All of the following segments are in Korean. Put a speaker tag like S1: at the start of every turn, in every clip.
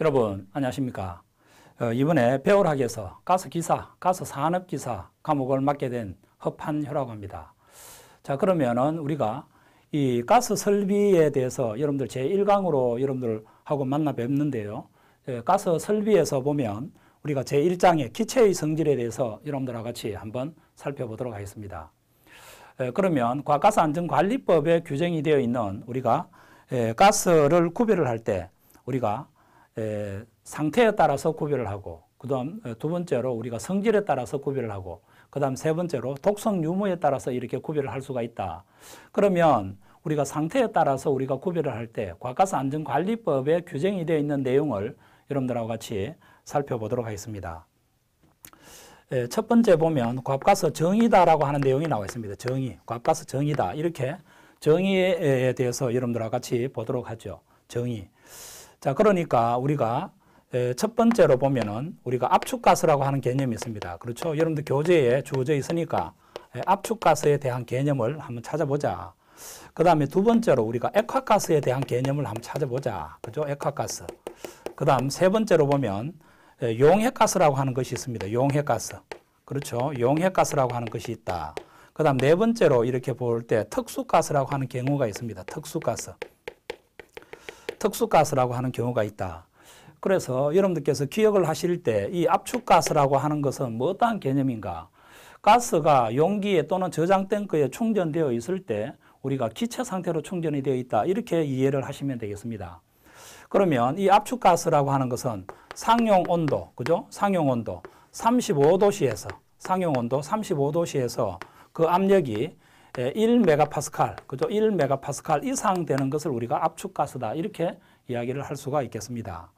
S1: 여러분 안녕하십니까? 어, 이번에 배울학에서 가스기사, 가스산업기사 과목을 맡게 된 허판효라고 합니다. 자 그러면은 우리가 이 가스 설비에 대해서 여러분들 제1강으로 여러분들하고 만나 뵙는데요. 예, 가스 설비에서 보면 우리가 제1장의 기체의 성질에 대해서 여러분들과 같이 한번 살펴보도록 하겠습니다. 예, 그러면 과 가스안전관리법에 규정이 되어 있는 우리가 예, 가스를 구별을 할 때 우리가 상태에 따라서 구별을 하고 그다음 두 번째로 우리가 성질에 따라서 구별을 하고 그다음 세 번째로 독성 유무에 따라서 이렇게 구별을 할 수가 있다. 그러면 우리가 상태에 따라서 우리가 구별을 할 때 과가스 안전관리법에 규정이 되어 있는 내용을 여러분들하고 같이 살펴보도록 하겠습니다. 첫 번째 보면 과가스 정의다라고 하는 내용이 나와 있습니다. 정의, 과가스 정의다 이렇게 정의에 대해서 여러분들하고 같이 보도록 하죠. 정의. 자, 그러니까 우리가 첫 번째로 보면은 우리가 압축가스라고 하는 개념이 있습니다. 그렇죠? 여러분들 교재에 주어져 있으니까 압축가스에 대한 개념을 한번 찾아보자. 그 다음에 두 번째로 우리가 액화가스에 대한 개념을 한번 찾아보자. 그죠? 액화가스. 그 다음 세 번째로 보면 용해가스라고 하는 것이 있습니다. 용해가스. 그렇죠? 용해가스라고 하는 것이 있다. 그 다음 네 번째로 이렇게 볼 때 특수가스라고 하는 경우가 있습니다. 특수가스. 특수가스라고 하는 경우가 있다. 그래서 여러분들께서 기억을 하실 때 이 압축가스라고 하는 것은 뭐 어떠한 개념인가? 가스가 용기에 또는 저장 탱크에 충전되어 있을 때 우리가 기체 상태로 충전이 되어 있다. 이렇게 이해를 하시면 되겠습니다. 그러면 이 압축가스라고 하는 것은 상용 온도, 그죠? 상용 온도 35도씨에서 상용 온도 35도씨에서 그 압력이 1메가파스칼, 예, 그죠? 1메가파스칼 이상 되는 것을 우리가 압축가스다. 이렇게 이야기를 할 수가 있겠습니다.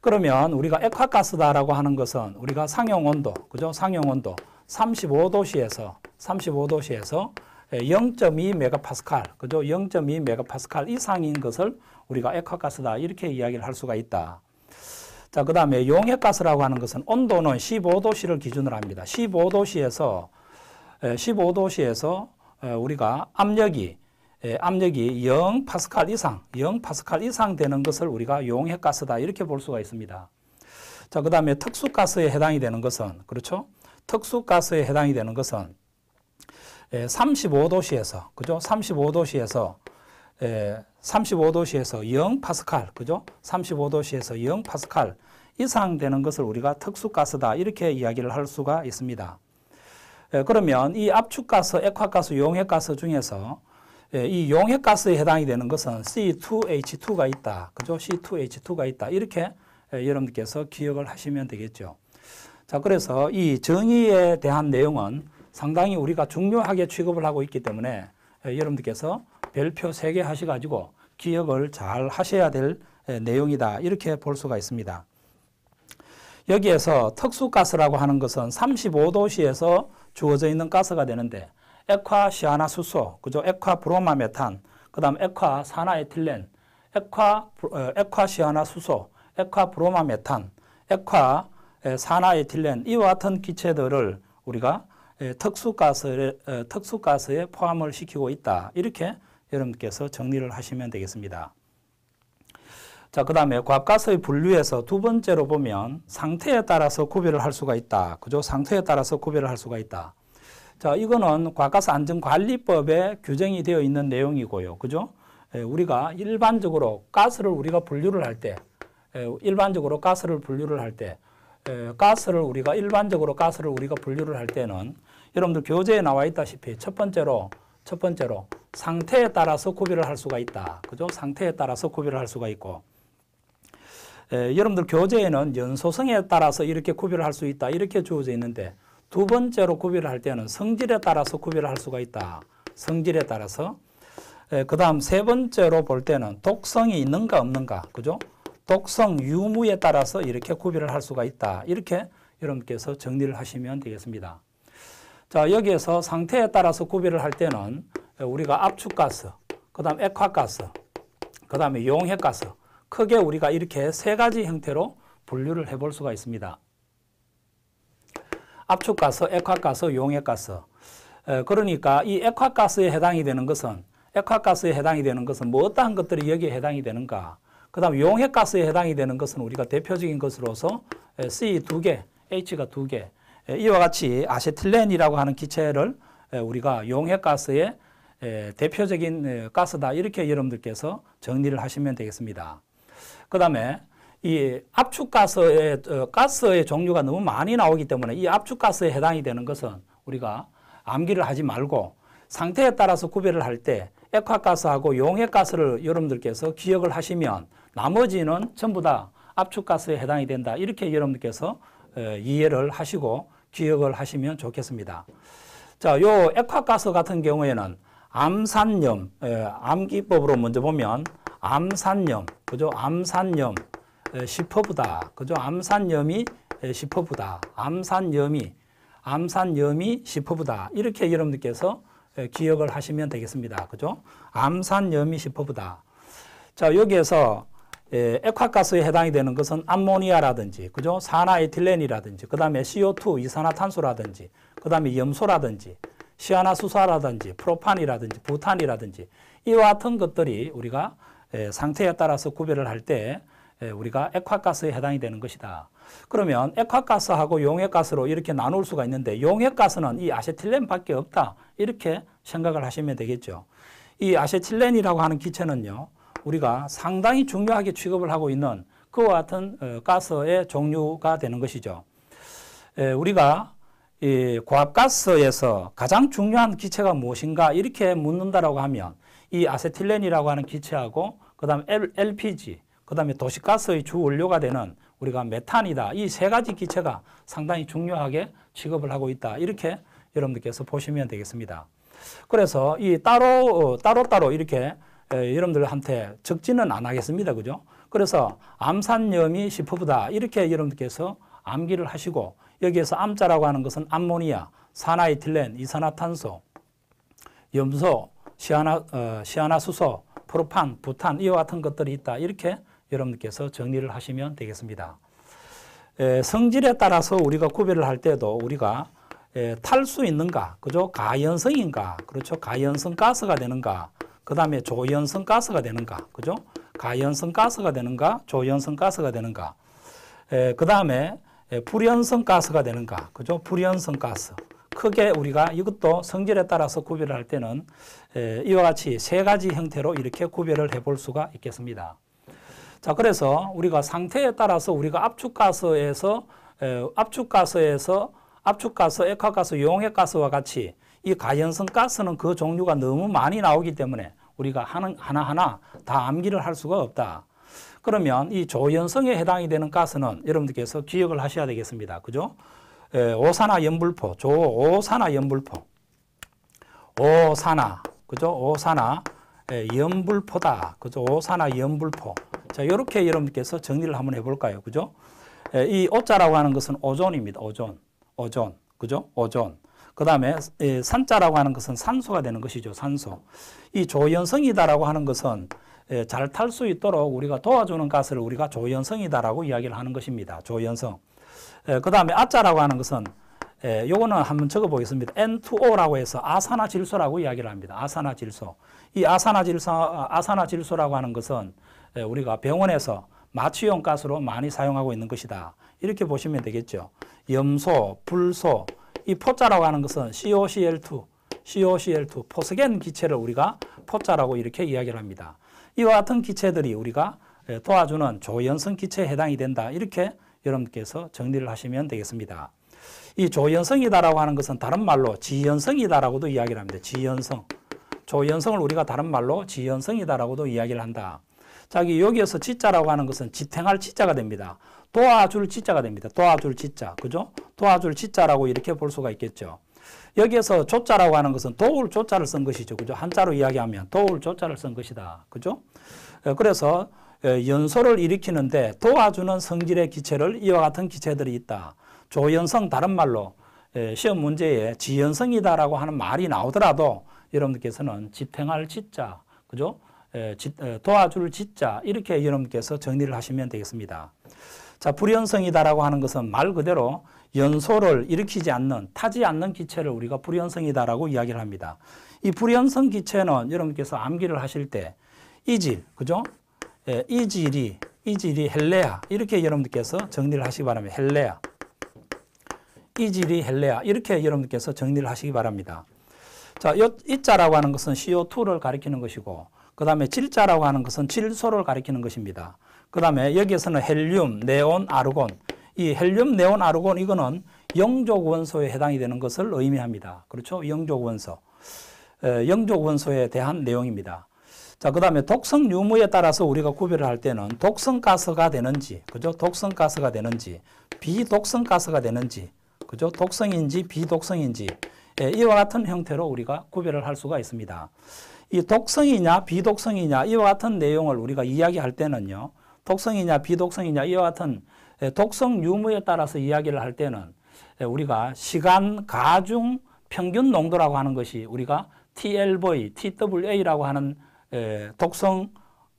S1: 그러면 우리가 액화가스다라고 하는 것은 우리가 상용온도, 그죠? 상용온도 35도씨에서 35도씨에서 0.2메가파스칼, 예, 그죠? 0.2메가파스칼 이상인 것을 우리가 액화가스다 이렇게 이야기를 할 수가 있다. 자, 그 다음에 용액가스라고 하는 것은 온도는 15도씨를 기준으로 합니다. 15도씨에서 15도씨에서 예, 어, 우리가 압력이 예, 압력이 0 파스칼 이상, 0 파스칼 이상 되는 것을 우리가 용해 가스다 이렇게 볼 수가 있습니다. 자, 그다음에 특수 가스에 해당이 되는 것은 그렇죠? 특수 가스에 해당이 되는 것은 35도씨에서 예, 그죠? 35도씨에서 35도씨에서 예, 0 파스칼, 그죠? 35도씨에서 0 파스칼 이상 되는 것을 우리가 특수 가스다 이렇게 이야기를 할 수가 있습니다. 예, 그러면 이 압축가스, 액화가스, 용해가스 중에서 예, 이용해가스에 해당이 되는 것은 C2H2가 있다. 그죠? C2H2가 있다. 이렇게 예, 여러분께서 들 기억을 하시면 되겠죠. 자, 그래서 이 정의에 대한 내용은 상당히 우리가 중요하게 취급을 하고 있기 때문에 여러분들께서 별표 3개 하셔가지고 기억을 잘 하셔야 될 내용이다. 이렇게 볼 수가 있습니다. 여기에서 특수가스라고 하는 것은 35도씨에서 주어져 있는 가스가 되는데 액화 시아나수소, 그죠? 액화 브로마메탄, 그다음 액화 산화에틸렌, 액화 어, 액화 시아나수소, 액화 브로마메탄, 액화 산화에틸렌 이와 같은 기체들을 우리가 특수가스에, 특수가스에 포함을 시키고 있다. 이렇게 여러분께서 정리를 하시면 되겠습니다. 자, 그 다음에 값값의 분류에서 두 번째로 보면 상태에 따라서 구별을 할 수가 있다. 그죠? 상태에 따라서 구별을 할 수가 있다. 자, 이거는 과가스 안전관리법에 규정이 되어 있는 내용이고요. 그죠? 예, 우리가 일반적으로 가스를 우리가 분류를 할 때, 예, 일반적으로 가스를 분류를 할 때, 예, 가스를 우리가 일반적으로 가스를 우리가 분류를 할 때는 여러분들 교재에 나와 있다시피 첫 번째로 첫 번째로 상태에 따라서 구별을 할 수가 있다. 그죠? 상태에 따라서 구별을 할 수가 있고 에, 여러분들 교재에는 연소성에 따라서 이렇게 구별을 할 수 있다 이렇게 주어져 있는데 두 번째로 구별을 할 때는 성질에 따라서 구별을 할 수가 있다. 성질에 따라서. 그 다음 세 번째로 볼 때는 독성이 있는가 없는가. 그죠? 독성 유무에 따라서 이렇게 구별을 할 수가 있다. 이렇게 여러분께서 정리를 하시면 되겠습니다. 자, 여기에서 상태에 따라서 구별을 할 때는 우리가 압축가스, 그 다음 액화가스, 그 다음에 용해가스, 크게 우리가 이렇게 세 가지 형태로 분류를 해볼 수가 있습니다. 압축가스, 액화가스, 용액가스. 그러니까 이 액화가스에 해당이 되는 것은 액화가스에 해당이 되는 것은 뭐 어떠한 것들이 여기에 해당이 되는가? 그 다음 용액가스에 해당이 되는 것은 우리가 대표적인 것으로서 C 두개 H가 두개 이와 같이 아세틸렌이라고 하는 기체를 우리가 용액가스의 대표적인 가스다 이렇게 여러분들께서 정리를 하시면 되겠습니다. 그 다음에 이 압축가스의 어, 가스의 종류가 너무 많이 나오기 때문에 이 압축가스에 해당이 되는 것은 우리가 암기를 하지 말고 상태에 따라서 구별을 할 때 액화가스하고 용액가스를 여러분들께서 기억을 하시면 나머지는 전부 다 압축가스에 해당이 된다. 이렇게 여러분들께서 어, 이해를 하시고 기억을 하시면 좋겠습니다. 자, 요 액화가스 같은 경우에는 암산염, 어, 암기법으로 먼저 보면 암산염, 그죠? 암산염 10%보다, 그죠? 암산염이 10%보다, 암산염이 암산염이 10%보다 이렇게 여러분들께서 기억을 하시면 되겠습니다. 그죠? 암산염이 10%보다. 자, 여기에서 액화가스에 해당이 되는 것은 암모니아라든지, 그죠? 산화에틸렌이라든지, 그 다음에 CO2, 이산화탄소라든지, 그 다음에 염소라든지, 시아나수소라든지, 프로판이라든지, 부탄이라든지, 이와 같은 것들이 우리가 예, 상태에 따라서 구별을 할때 예, 우리가 액화가스에 해당이 되는 것이다. 그러면 액화가스하고 용액가스로 이렇게 나눌 수가 있는데 용액가스는 이 아세틸렌밖에 없다. 이렇게 생각을 하시면 되겠죠. 이 아세틸렌이라고 하는 기체는요. 우리가 상당히 중요하게 취급을 하고 있는 그와 같은 어, 가스의 종류가 되는 것이죠. 예, 우리가 이 고압가스에서 가장 중요한 기체가 무엇인가 이렇게 묻는다라고 하면 이 아세틸렌이라고 하는 기체하고 그다음에 LPG, 그다음에 도시가스의 주 원료가 되는 우리가 메탄이다. 이 세 가지 기체가 상당히 중요하게 취급을 하고 있다. 이렇게 여러분들께서 보시면 되겠습니다. 그래서 이 따로 어, 따로 따로 이렇게 여러분들한테 적지는 안 하겠습니다. 그죠? 그래서 암산염이 시프브다. 이렇게 여러분들께서 암기를 하시고 여기에서 암자라고 하는 것은 암모니아, 산화이틸렌, 이산화탄소, 염소, 시아나, 어, 시아나수소, 프로판, 부탄 이와 같은 것들이 있다. 이렇게 여러분께서 정리를 하시면 되겠습니다. 에, 성질에 따라서 우리가 구별을 할 때도 우리가 탈 수 있는가, 그죠? 가연성인가, 그렇죠? 가연성 가스가 되는가, 그 다음에 조연성 가스가 되는가, 그죠? 가연성 가스가 되는가, 조연성 가스가 되는가, 그 다음에 불연성 가스가 되는가, 그죠? 불연성 가스. 크게 우리가 이것도 성질에 따라서 구별할 때는 이와 같이 세 가지 형태로 이렇게 구별을 해 볼 수가 있겠습니다. 자, 그래서 우리가 상태에 따라서 우리가 압축가스에서 압축가스에서 압축가스, 액화가스, 용액가스와 같이 이 가연성 가스는 그 종류가 너무 많이 나오기 때문에 우리가 하나하나 다 암기를 할 수가 없다. 그러면 이 조연성에 해당이 되는 가스는 여러분들께서 기억을 하셔야 되겠습니다. 그죠? 예, 오산화 연불포, 조 오산화 연불포. 오산화, 그죠? 오산화 예, 연불포다. 그죠? 오산화 연불포. 자, 이렇게 여러분께서 정리를 한번 해볼까요? 그죠? 예, 이 오자라고 하는 것은 오존입니다. 오존. 오존. 그죠? 오존. 그 다음에 산자라고 하는 것은 산소가 되는 것이죠. 산소. 이 조연성이다라고 하는 것은 잘 탈 수 있도록 우리가 도와주는 가스를 우리가 조연성이다라고 이야기를 하는 것입니다. 조연성. 예, 그 다음에 아자라고 하는 것은 예, 요거는 한번 적어보겠습니다. N2O라고 해서 아산화 질소라고 이야기를 합니다. 아산화 질소. 이아산화 질소, 아, 아사나 질소라고 하는 것은 예, 우리가 병원에서 마취용 가스로 많이 사용하고 있는 것이다. 이렇게 보시면 되겠죠. 염소, 불소, 이 포자라고 하는 것은 COCl2, COCl2, 포스겐 기체를 우리가 포자라고 이렇게 이야기를 합니다. 이와 같은 기체들이 우리가 예, 도와주는 조연성 기체에 해당이 된다. 이렇게 여러분께서 정리를 하시면 되겠습니다. 이 조연성이다라고 하는 것은 다른 말로 지연성이다라고도 이야기를 합니다. 지연성. 조연성을 우리가 다른 말로 지연성이다라고도 이야기를 한다. 자 여기에서 지자라고 하는 것은 지탱할 지자가 됩니다. 도와줄 지자가 됩니다. 도와줄 지자. 그죠? 도와줄 지자라고 이렇게 볼 수가 있겠죠. 여기에서 조자라고 하는 것은 도울 조자를 쓴 것이죠. 그죠? 한자로 이야기하면 도울 조자를 쓴 것이다. 그죠? 어, 그래서 어, 연소를 일으키는데 도와주는 성질의 기체를 이와 같은 기체들이 있다. 조연성 다른 말로 시험 문제에 지연성이다라고 하는 말이 나오더라도 여러분들께서는 집행할 짓자, 그죠? 도와줄 짓자 이렇게 여러분께서 정리를 하시면 되겠습니다. 자, 불연성이다라고 하는 것은 말 그대로 연소를 일으키지 않는 타지 않는 기체를 우리가 불연성이다라고 이야기를 합니다. 이 불연성 기체는 여러분께서 암기를 하실 때 이질, 그죠? 예, 이질리 이지리 헬레야 이렇게 여러분들께서 정리를 하시기 바랍니다. 헬레야이 질이 헬레야 이렇게 여러분들께서 정리를 하시기 바랍니다. 자, 이자라고 하는 것은 CO2를 가리키는 것이고 그 다음에 질자라고 하는 것은 질소를 가리키는 것입니다. 그 다음에 여기에서는 헬륨, 네온, 아르곤 이 헬륨, 네온, 아르곤 이거는 영족 원소에 해당이 되는 것을 의미합니다. 그렇죠? 영족 원소. 영족 원소에 대한 내용입니다. 자, 그 다음에 독성 유무에 따라서 우리가 구별을 할 때는 독성 가스가 되는지, 그죠? 독성 가스가 되는지, 비독성 가스가 되는지, 그죠? 독성인지 비독성인지, 예, 이와 같은 형태로 우리가 구별을 할 수가 있습니다. 이 독성이냐, 비독성이냐, 이와 같은 내용을 우리가 이야기할 때는요, 독성이냐, 비독성이냐, 이와 같은 예, 독성 유무에 따라서 이야기를 할 때는 예, 우리가 시간 가중 평균 농도라고 하는 것이 우리가 TLV, TWA라고 하는 예, 독성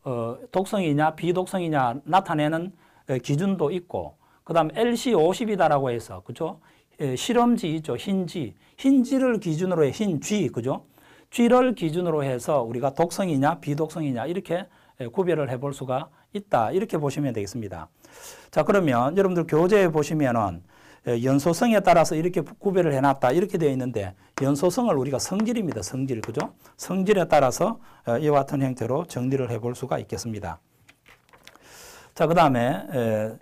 S1: 어, 독성이냐 비독성이냐 나타내는 어, 기준도 있고 그다음 LC50이다라고 해서 그죠? 예, 실험지 있죠. 흰지. 흰지를 기준으로 해흰쥐 그죠? 쥐를 기준으로 해서 우리가 독성이냐 비독성이냐 이렇게 예, 구별을 해볼 수가 있다. 이렇게 보시면 되겠습니다. 자, 그러면 여러분들 교재에 보시면은 예, 연소성에 따라서 이렇게 구별을 해놨다 이렇게 되어 있는데 연소성을 우리가 성질입니다. 성질 그죠? 성질에 따라서 어, 이와 같은 형태로 정리를 해볼 수가 있겠습니다. 자, 그 다음에 예,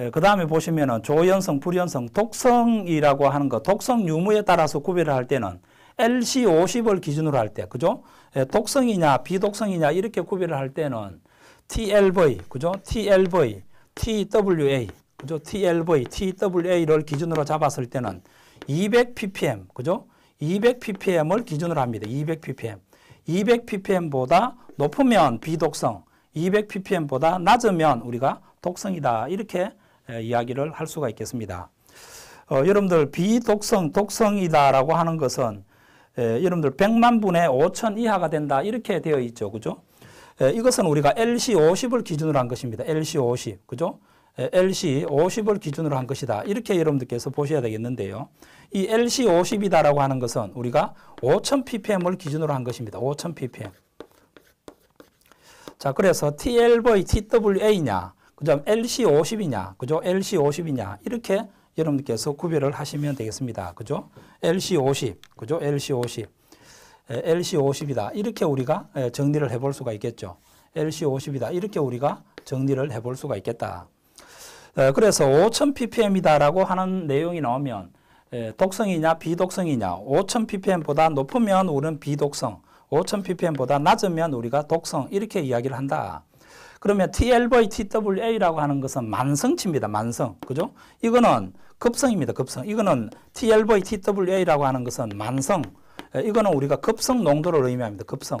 S1: 예, 그 다음에 보시면은 조연성, 불연성, 독성이라고 하는 거, 독성 유무에 따라서 구별을 할 때는 LC50을 기준으로 할 때, 그죠? 독성이냐, 비독성이냐, 이렇게 구별을 할 때는 TLV, 그죠? TLV, TWA, 그죠? TLV, TWA를 기준으로 잡았을 때는 200 ppm, 그죠? 200 ppm을 기준으로 합니다. 200 ppm. 200 ppm보다 높으면 비독성, 200 ppm보다 낮으면 우리가 독성이다. 이렇게 이야기를 할 수가 있겠습니다. 어, 여러분들 비독성, 독성이다라고 하는 것은 에, 여러분들 100만 분의 5천 이하가 된다 이렇게 되어 있죠. 그죠? 에, 이것은 우리가 LC50을 기준으로 한 것입니다. LC50. 그죠? LC 50을 기준으로 한 것이다. 이렇게 여러분들께서 보셔야 되겠는데요. 이 LC 50이다라고 하는 것은 우리가 5000 ppm을 기준으로 한 것입니다. 5000 ppm. 자, 그래서 TLV, TWA냐, 그다 LC 50이냐, 그죠? LC 50이냐 이렇게 여러분들께서 구별을 하시면 되겠습니다. 그죠? LC 50, 그죠? LC 50, LC 50이다. 이렇게 우리가 정리를 해볼 수가 있겠죠. LC 50이다. 이렇게 우리가 정리를 해볼 수가 있겠다. 어, 그래서 5000 ppm이다라고 하는 내용이 나오면 독성이냐 비독성이냐 5000 ppm보다 높으면 우리는 비독성 5000 ppm보다 낮으면 우리가 독성 이렇게 이야기를 한다. 그러면 TLV, TWA라고 하는 것은 만성치입니다. 만성. 그죠? 이거는 급성입니다. 급성. 이거는 TLV, TWA라고 하는 것은 만성. 이거는 우리가 급성 농도를 의미합니다. 급성.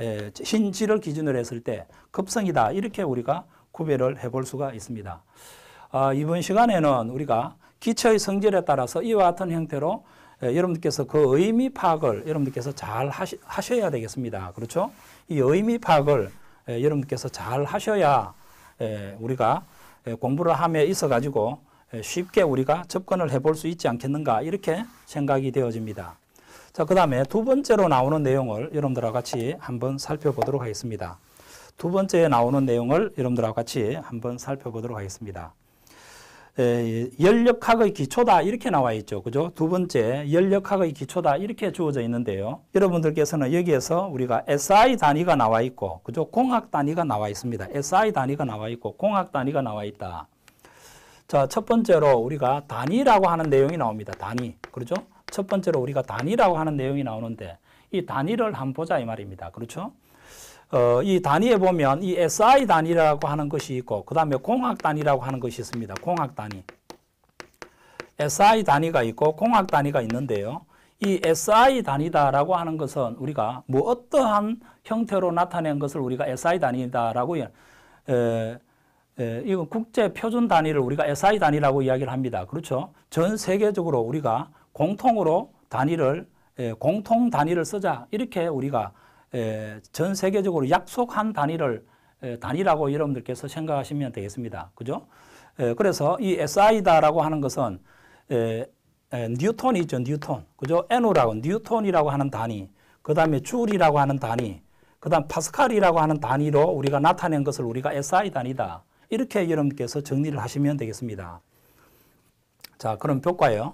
S1: 에, 신질을 기준으로 했을 때 급성이다. 이렇게 우리가 구별을 해 볼 수가 있습니다. 어, 이번 시간에는 우리가 기초의 성질에 따라서 이와 같은 형태로 예, 여러분들께서 그 의미 파악을 여러분들께서 잘 하시, 하셔야 되겠습니다. 그렇죠? 이 의미 파악을 예, 여러분들께서 잘 하셔야 예, 우리가 공부를 함에 있어 가지고 쉽게 우리가 접근을 해 볼 수 있지 않겠는가 이렇게 생각이 되어집니다. 자, 그 다음에 두 번째로 나오는 내용을 여러분들과 같이 한번 살펴보도록 하겠습니다. 두 번째에 나오는 내용을 여러분들과 같이 한번 살펴보도록 하겠습니다. 연력학의 기초다 이렇게 나와 있죠. 그죠? 두 번째 연력학의 기초다 이렇게 주어져 있는데요. 여러분들께서는 여기에서 우리가 SI 단위가 나와 있고 그죠? 공학 단위가 나와 있습니다. SI 단위가 나와 있고 공학 단위가 나와 있다. 자, 첫 번째로 우리가 단위라고 하는 내용이 나옵니다. 단위. 그렇죠? 첫 번째로 우리가 단위라고 하는 내용이 나오는데 이 단위를 한번 보자 이 말입니다. 그렇죠? 어, 이 단위에 보면 이 SI 단위라고 하는 것이 있고 그 다음에 공학 단위라고 하는 것이 있습니다. 공학 단위. SI 단위가 있고 공학 단위가 있는데요. 이 SI 단위다라고 하는 것은 우리가 뭐 어떠한 형태로 나타낸 것을 우리가 SI 단위다라고 예, 에, 에, 이건 국제 표준 단위를 우리가 SI 단위라고 이야기를 합니다. 그렇죠? 전 세계적으로 우리가 공통으로 단위를 에, 예, 공통 단위를 쓰자 이렇게 우리가 예, 전 세계적으로 약속한 단위를 예, 단위라고 여러분들께서 생각하시면 되겠습니다. 그죠? 예, 그래서 이 SI다라고 하는 것은 뉴턴이 죠 뉴턴. 그죠? N우라고 뉴턴이라고 하는 단위, 그 다음에 줄이라고 하는 단위, 그 다음 파스칼이라고 하는 단위로 우리가 나타낸 것을 우리가 SI 단위다. 이렇게 여러분께서 정리를 하시면 되겠습니다. 자, 그럼 효과요이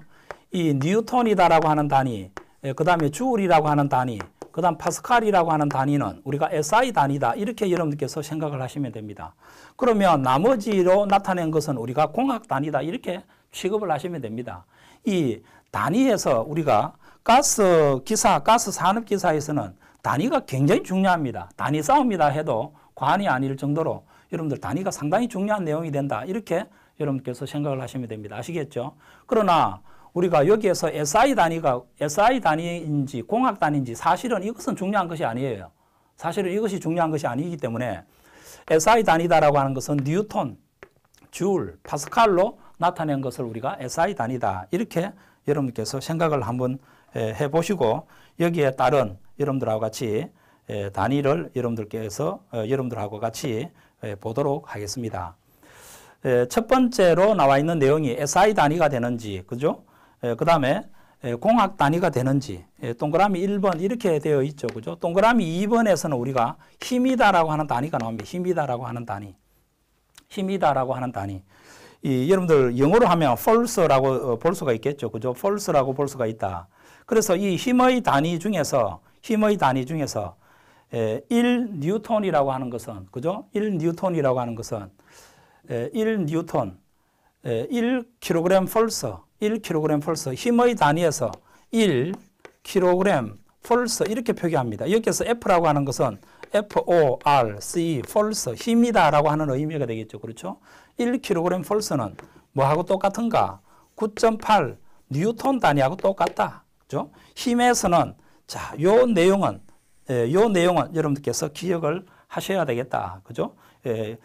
S1: 뉴턴이다라고 하는 단위, 그 다음에 줄이라고 하는 단위, 그 다음 파스칼이라고 하는 단위는 우리가 SI 단위다 이렇게 여러분들께서 생각을 하시면 됩니다. 그러면 나머지로 나타낸 것은 우리가 공학 단위다 이렇게 취급을 하시면 됩니다. 이 단위에서 우리가 가스 기사, 가스 산업 기사에서는 단위가 굉장히 중요합니다. 단위 싸움이다 해도 과언이 아닐 정도로 여러분들 단위가 상당히 중요한 내용이 된다 이렇게 여러분께서 생각을 하시면 됩니다. 아시겠죠? 그러나 우리가 여기에서 SI 단위가 SI 단위인지 공학 단위인지 사실은 이것은 중요한 것이 아니에요. 사실은 이것이 중요한 것이 아니기 때문에 SI 단위다라고 하는 것은 뉴턴, 줄, 파스칼로 나타낸 것을 우리가 SI 단위다 이렇게 여러분께서 생각을 한번 해보시고 여기에 따른 여러분들하고 같이 단위를 여러분들께서 어, 여러분들하고 같이 보도록 하겠습니다. 첫 번째로 나와 있는 내용이 SI 단위가 되는지, 그죠? 예, 그 다음에 예, 공학 단위가 되는지 예, 동그라미 1번 이렇게 되어 있죠. 그죠? 동그라미 2번에서는 우리가 힘이다라고 하는 단위가 나옵니다. 힘이다라고 하는 단위. 힘이다라고 하는 단위. 이, 여러분들 영어로 하면 false라고 어, 볼 수가 있겠죠. 그죠? false라고 볼 수가 있다. 그래서 이 힘의 단위 중에서 힘의 단위 중에서 1 뉴턴이라고 하는 것은 그죠? 1 뉴턴이라고 하는 것은 1 뉴턴 1 킬로그램 펄서 1kg 펄스 힘의 단위에서 1kg 펄스 이렇게 표기합니다. 여기에서 F라고 하는 것은 F-O-R-C 폴스 힘이다라고 하는 의미가 되겠죠. 그렇죠? 1kg 폴스는 뭐하고 똑같은가? 9.8 뉴턴 단위하고 똑같다. 그렇죠? 힘에서는 자, 요 내용은 예, 요 내용은 여러분들께서 기억을 하셔야 되겠다. 그죠? 예,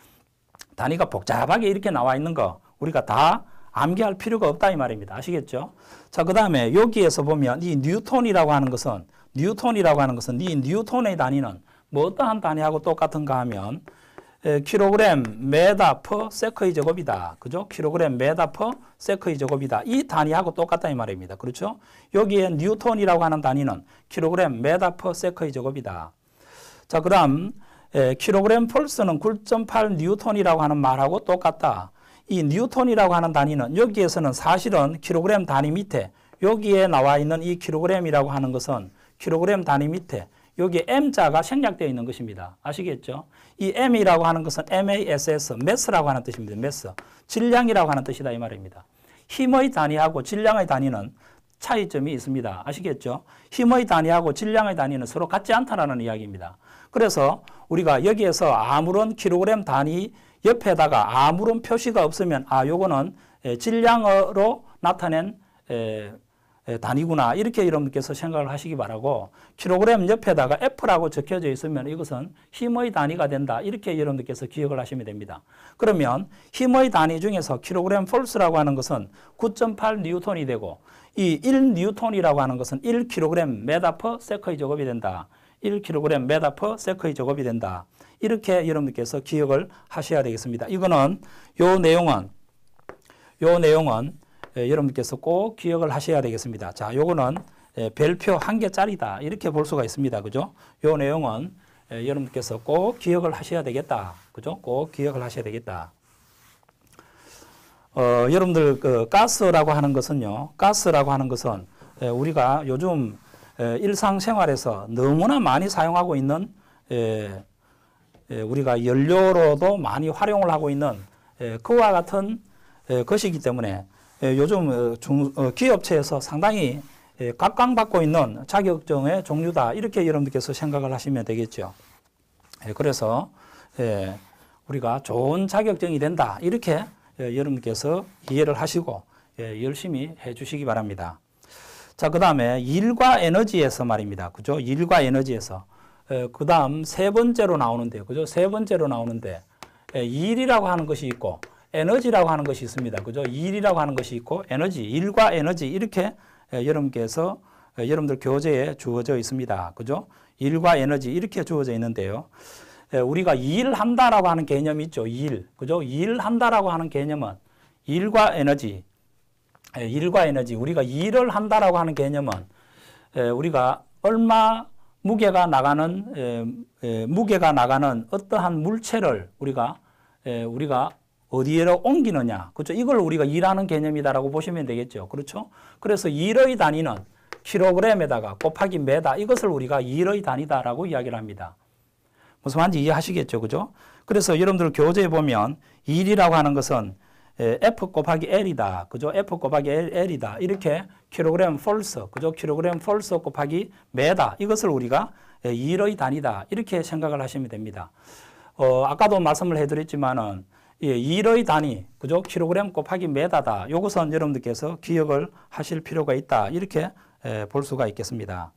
S1: 단위가 복잡하게 이렇게 나와 있는 거 우리가 다 암기할 필요가 없다 이 말입니다. 아시겠죠? 자, 그 다음에 여기에서 보면 이 뉴턴이라고 하는 것은 뉴턴이라고 하는 것은 이 뉴턴의 단위는 뭐 어떠한 단위하고 똑같은가 하면 에, 킬로그램 메다 퍼 세크의 제곱이다. 그죠? 킬로그램 메다 퍼 세크의 제곱이다. 이 단위하고 똑같다 이 말입니다. 그렇죠? 여기에 뉴턴이라고 하는 단위는 킬로그램 메다 퍼 세크의 제곱이다. 자, 그 다음 킬로그램 폴스는 9.8 뉴턴이라고 하는 말하고 똑같다. 이 뉴턴이라고 하는 단위는 여기에서는 사실은 킬로그램 단위 밑에 여기에 나와 있는 이 킬로그램이라고 하는 것은 킬로그램 단위 밑에 여기 M자가 생략되어 있는 것입니다. 아시겠죠? 이 M이라고 하는 것은 MASS, 매스라고 하는 뜻입니다. 매스. 질량이라고 하는 뜻이다 이 말입니다. 힘의 단위하고 질량의 단위는 차이점이 있습니다. 아시겠죠? 힘의 단위하고 질량의 단위는 서로 같지 않다라는 이야기입니다. 그래서 우리가 여기에서 아무런 킬로그램 단위 옆에다가 아무런 표시가 없으면 아 요거는 질량으로 나타낸 단위구나 이렇게 여러분께서 생각을 하시기 바라고 킬로그램 옆에다가 F라고 적혀져 있으면 이것은 힘의 단위가 된다 이렇게 여러분께서 기억을 하시면 됩니다. 그러면 힘의 단위 중에서 킬로그램 폴스라고 하는 것은 9.8 뉴턴이 되고 이 1뉴턴이라고 하는 것은 1kg 메다 퍼 세커의 제곱이 된다. 1kg 메다 퍼 세커의 제곱이 된다. 이렇게 여러분들께서 기억을 하셔야 되겠습니다. 이거는 요 내용은 요 내용은 예, 여러분께서 꼭 기억을 하셔야 되겠습니다. 자, 요거는 예, 별표 한 개짜리다 이렇게 볼 수가 있습니다. 그죠? 요 내용은 예, 여러분께서 꼭 기억을 하셔야 되겠다. 그죠? 꼭 기억을 하셔야 되겠다. 어, 여러분들 그 가스라고 하는 것은요. 가스라고 하는 것은 예, 우리가 요즘 예, 일상생활에서 너무나 많이 사용하고 있는 예, 예, 우리가 연료로도 많이 활용을 하고 있는 예, 그와 같은 예, 것이기 때문에 요즘 어, 어, 기업체에서 상당히 각광받고 있는 자격증의 종류다 이렇게 여러분들께서 생각을 하시면 되겠죠. 그래서 우리가 좋은 자격증이 된다 이렇게 여러분께서 이해를 하시고 열심히 해주시기 바랍니다. 자, 그 다음에 일과 에너지에서 말입니다. 그죠? 일과 에너지에서 그 다음 세 번째로 나오는데, 그죠? 세 번째로 나오는데, 일이라고 하는 것이 있고, 에너지라고 하는 것이 있습니다. 그죠? 일이라고 하는 것이 있고, 에너지, 일과 에너지, 이렇게 여러분께서, 여러분들 교재에 주어져 있습니다. 그죠? 일과 에너지, 이렇게 주어져 있는데요. 우리가 일한다라고 하는 개념이 있죠. 일. 그죠? 일한다라고 하는 개념은 일과 에너지, 일과 에너지, 우리가 일을 한다라고 하는 개념은 우리가 얼마 무게가 나가는 에, 에, 무게가 나가는 어떠한 물체를 우리가 에, 우리가 어디로 옮기느냐. 그렇죠? 이걸 우리가 일하는 개념이다라고 보시면 되겠죠. 그렇죠? 그래서 일의 단위는 킬로그램에다가 곱하기 메다 이것을 우리가 일의 단위다라고 이야기를 합니다. 무슨 말인지 이해하시겠죠. 그죠? 그래서 여러분들 교재에 보면 일이라고 하는 것은 F 곱하기 L이다. 그죠? F 곱하기 L, 이다 이렇게 킬로그램 폴스, 그죠? 킬로그램 폴스 곱하기 메다. 이것을 우리가 2의 단위다. 이렇게 생각을 하시면 됩니다. 어, 아까도 말씀을 해드렸지만은 예, 2의 단위, 그죠? 킬로그램 곱하기 메다다. 이것은 여러분들께서 기억을 하실 필요가 있다. 이렇게 예, 볼 수가 있겠습니다.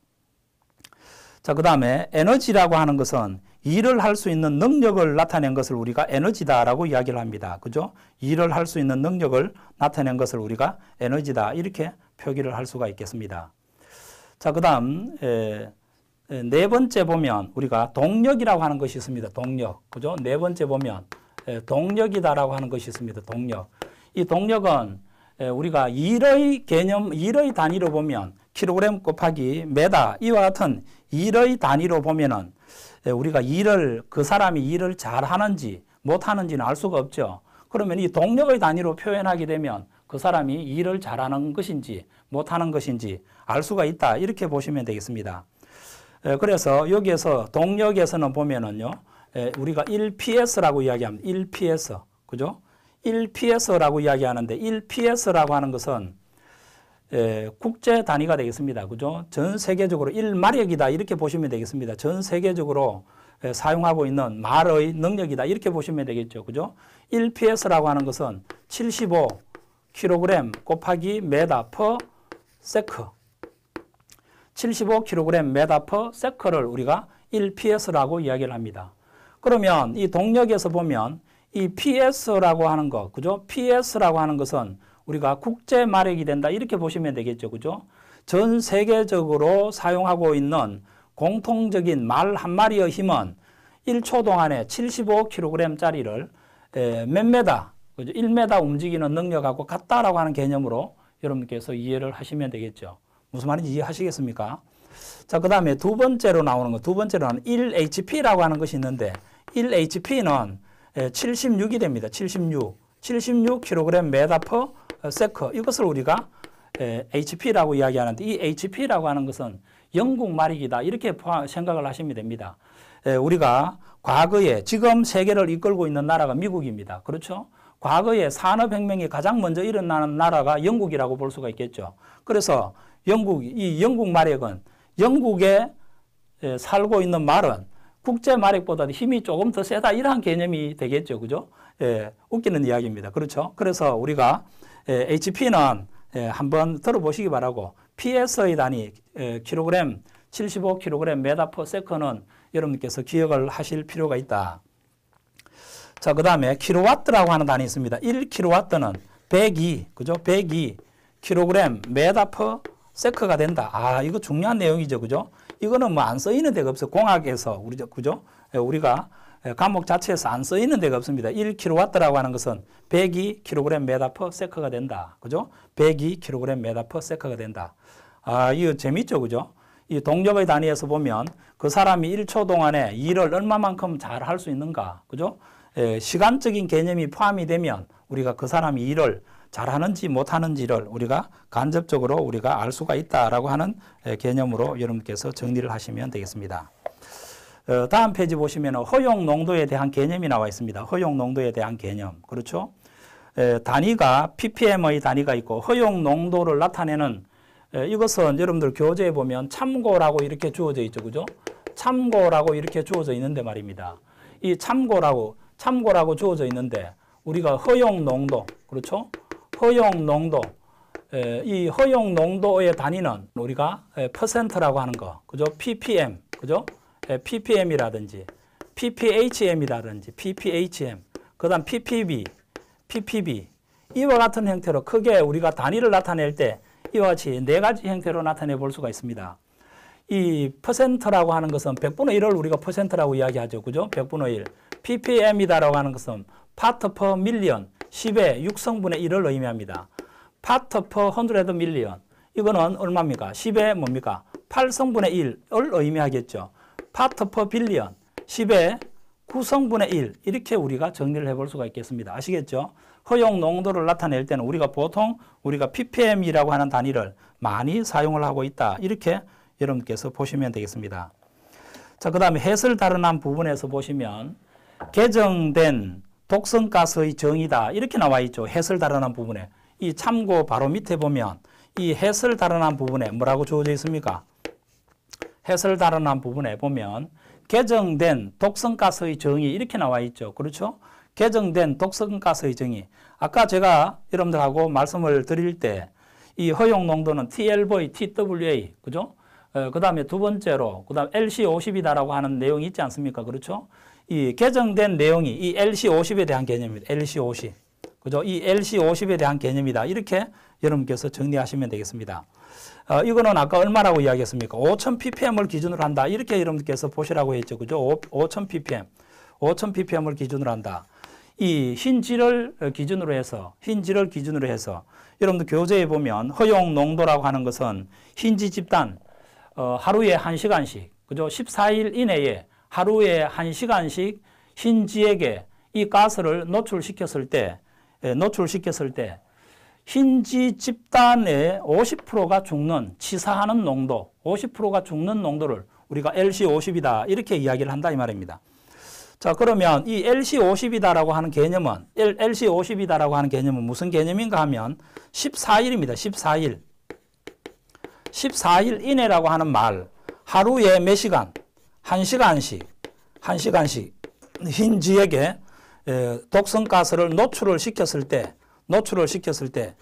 S1: 자, 그 다음에 에너지라고 하는 것은 일을 할 수 있는 능력을 나타낸 것을 우리가 에너지다라고 이야기를 합니다. 그죠? 일을 할 수 있는 능력을 나타낸 것을 우리가 에너지다 이렇게 표기를 할 수가 있겠습니다. 자, 그다음 네 번째 보면 우리가 동력이라고 하는 것이 있습니다. 동력. 그죠? 네 번째 보면 에, 동력이다라고 하는 것이 있습니다. 동력. 이 동력은 우리가 일의 개념, 일의 단위로 보면 킬로그램 곱하기 메다 이와 같은 일의 단위로 보면은 예, 우리가 일을 그 사람이 일을 잘 하는지 못 하는지는 알 수가 없죠. 그러면 이 동력의 단위로 표현하게 되면 그 사람이 일을 잘하는 것인지 못하는 것인지 알 수가 있다 이렇게 보시면 되겠습니다. 예, 그래서 여기에서 동력에서는 보면은요 예, 우리가 1PS라고 이야기합니다. 1PS 그죠? 1PS라고 이야기하는데 1PS라고 하는 것은 예, 국제 단위가 되겠습니다. 그죠? 전 세계적으로 1마력이다 이렇게 보시면 되겠습니다. 전 세계적으로 예, 사용하고 있는 말의 능력이다 이렇게 보시면 되겠죠. 그죠? 1PS라고 하는 것은 75kg 곱하기 메다 퍼 세크 75kg 메다 퍼 세크를 우리가 1PS라고 이야기를 합니다. 그러면 이 동력에서 보면 이 PS라고 하는 것, 그죠? PS라고 하는 것은 우리가 국제 마력이 된다 이렇게 보시면 되겠죠. 그죠? 전 세계적으로 사용하고 있는 공통적인 말 한마리의 힘은 1초 동안에 75kg짜리를 몇 메다, 그죠? 1m 움직이는 능력하고 같다라고 하는 개념으로 여러분께서 이해를 하시면 되겠죠. 무슨 말인지 이해하시겠습니까? 자, 그 다음에 두 번째로 나오는 거, 두 번째로는 1HP라고 하는 것이 있는데, 1HP는 76이 됩니다. 76. 76kg 메다 퍼 어, 세커 이것을 우리가 HP라고 이야기하는데 이 HP라고 하는 것은 영국 말이기다 이렇게 생각을 하시면 됩니다. 우리가 과거에 지금 세계를 이끌고 있는 나라가 미국입니다. 그렇죠? 과거에 산업혁명이 가장 먼저 일어나는 나라가 영국이라고 볼 수가 있겠죠. 그래서 영국, 이 영국 마력은 영국에 살고 있는 말은 국제 마력보다 힘이 조금 더 세다 이러한 개념이 되겠죠. 그죠? 예, 웃기는 이야기입니다. 그렇죠? 그래서 우리가 예, HP는 예, 한번 들어보시기 바라고 PS의 단위 예, 킬로그램 7 5로그램 메다 퍼 세컨은 여러분께서 기억을 하실 필요가 있다. 자, 그 다음에 킬로와트라고 하는 단위 있습니다. 1킬로와트는 102, 그죠? 102 킬로그램 메다 퍼 세크가 된다. 아, 이거 중요한 내용이죠. 그죠? 이거는 뭐 안 써있는 데가 없어. 공학에서, 우리, 그죠? 우리가 예, 감목 자체에서 안 써있는 데가 없습니다. 1kW라고 하는 것은 102kg/ms가 된다. 그죠? 102kg/ms가 된다. 아, 이거 재밌죠? 그죠? 이 동력의 단위에서 보면 그 사람이 1초 동안에 일을 얼마만큼 잘 할 수 있는가. 그죠? 예, 시간적인 개념이 포함이 되면 우리가 그 사람이 일을 잘하는지 못하는지를 우리가 간접적으로 우리가 알 수가 있다라고 하는 예, 개념으로 여러분께서 정리를 하시면 되겠습니다. 어, 다음 페이지 보시면 허용 농도에 대한 개념이 나와 있습니다. 허용 농도에 대한 개념. 그렇죠? 단위가 ppm의 단위가 있고 허용 농도를 나타내는 이것은 여러분들 교재에 보면 참고라고 이렇게 주어져 있죠. 그죠? 참고라고 이렇게 주어져 있는데 말입니다. 이 참고라고 참고라고 주어져 있는데 우리가 허용 농도 그렇죠? 허용 농도 이 허용 농도의 단위는 우리가 퍼센트라고 하는 거 그죠? ppm 그죠? PPM이라든지 PPHM이라든지 PPHM, 그 다음 PPB, PPB 이와 같은 형태로 크게 우리가 단위를 나타낼 때 이와 같이 네 가지 형태로 나타내 볼 수가 있습니다. 이 퍼센트라고 하는 것은 100분의 1을 우리가 퍼센트라고 이야기하죠. 그죠? 100분의 1. ppm이다라고 하는 것은 파트 퍼 밀리언 10의 6성분의 1을 의미합니다. 파트 퍼 헌드레드 밀리언 이거는 얼마입니까? 10의 뭡니까? 8성분의 1을 의미하겠죠. 파트 퍼 빌리언 10의 9성분의 1 이렇게 우리가 정리를 해볼 수가 있겠습니다. 아시겠죠? 허용 농도를 나타낼 때는 우리가 보통 우리가 ppm이라고 하는 단위를 많이 사용을 하고 있다. 이렇게 여러분께서 보시면 되겠습니다. 자, 그 다음에 해설 다른한 부분에서 보시면 개정된 독성가스의 정의다. 이렇게 나와 있죠. 해설 다른한 부분에. 이 참고 바로 밑에 보면 이 해설 다른한 부분에 뭐라고 주어져 있습니까? 해설 달아난 부분에 보면 개정된 독성가스의 정의 이렇게 나와 있죠. 그렇죠? 개정된 독성가스의 정의. 아까 제가 여러분들하고 말씀을 드릴 때 이 허용 농도는 TLV, TWA, 그죠? 어, 그 다음에 두 번째로, 그 다음 LC50이다라고 하는 내용이 있지 않습니까? 그렇죠? 이 개정된 내용이 이 LC50에 대한 개념입니다. LC50. 그죠? 이 LC50에 대한 개념이다. 이렇게 여러분께서 정리하시면 되겠습니다. 어, 이거는 아까 얼마라고 이야기했습니까? 5,000 ppm을 기준으로 한다. 이렇게 여러분께서 보시라고 했죠. 그죠? 5,000 ppm. 5,000 ppm을 기준으로 한다. 이 흰지를 기준으로 해서 흰지를 기준으로 해서 여러분들 교재에 보면 허용 농도라고 하는 것은 흰지 집단 어, 하루에 한시간씩 그죠? 14일 이내에 하루에 한시간씩 흰지에게 이 가스를 노출시켰을 때 예, 노출시켰을 때 흰지 집단의 50%가 죽는 치사하는 농도, 50%가 죽는 농도를 우리가 LC50이다 이렇게 이야기를 한다 이 말입니다. 자 그러면 이 LC50이다라고 하는 개념은 LC50이다라고 하는 개념은 무슨 개념인가 하면 14일입니다. 14일. 14일 이내라고 하는 말 하루에 몇 시간? 1시간씩 1시간씩 흰지에게 예, 독성 가스를 노출을 시켰을 때 노출을 시켰을 때그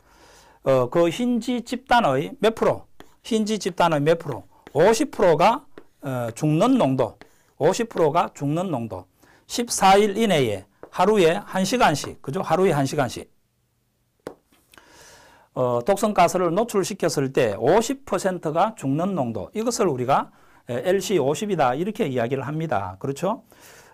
S1: 어, 흰지 집단의 몇 프로 흰지 집단의 몇 프로 50%가 어, 죽는 농도 50%가 죽는 농도 14일 이내에 하루에 1시간씩 그죠? 하루에 1시간씩 어, 독성가스를 노출시켰을 때 50%가 죽는 농도 이것을 우리가 LC50이다 이렇게 이야기를 합니다. 그렇죠?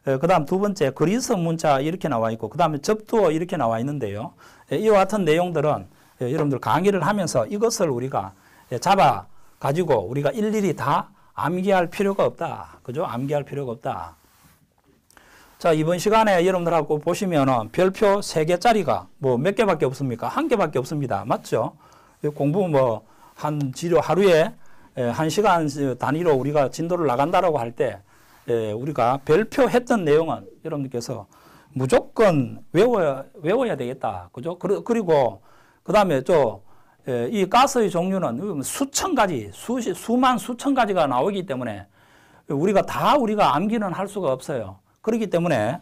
S1: 예, 그 다음 두 번째 그리스 문자 이렇게 나와 있고 그 다음에 접두어 이렇게 나와 있는데요. 예, 이와 같은 내용들은 예, 여러분들 강의를 하면서 이것을 우리가 잡아 가지고 우리가 일일이 다 암기할 필요가 없다. 그죠? 암기할 필요가 없다. 자, 이번 시간에 여러분들하고 보시면 별표 3개짜리가 뭐 몇 개밖에 없습니까? 한 개밖에 없습니다. 맞죠? 공부 뭐 한 지료 하루에 한 시간 단위로 우리가 진도를 나간다라고 할때 예, 우리가 별표했던 내용은 여러분께서 무조건 외워야, 외워야 되겠다. 그죠? 그리고 그 다음에 또이 예, 가스의 종류는 수천 가지, 수, 수만 수천 가지가 나오기 때문에 우리가 다 우리가 암기는 할 수가 없어요. 그렇기 때문에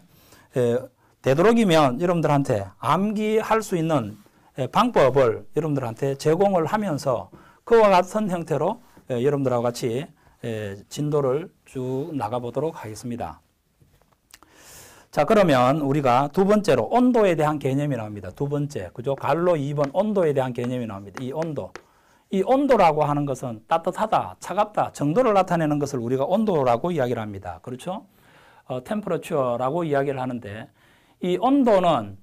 S1: 예, 되도록이면 여러분들한테 암기할 수 있는 예, 방법을 여러분들한테 제공을 하면서 그와 같은 형태로 여러분들하고 같이 예, 진도를 쭉 나가보도록 하겠습니다. 자 그러면 우리가 두 번째로 온도에 대한 개념이 나옵니다. 두 번째 그죠? 갈로 2번 온도에 대한 개념이 나옵니다. 이 온도. 이 온도라고 하는 것은 따뜻하다, 차갑다 정도를 나타내는 것을 우리가 온도라고 이야기를 합니다. 그렇죠? 어, 템퍼러처라고 이야기를 하는데 이 온도는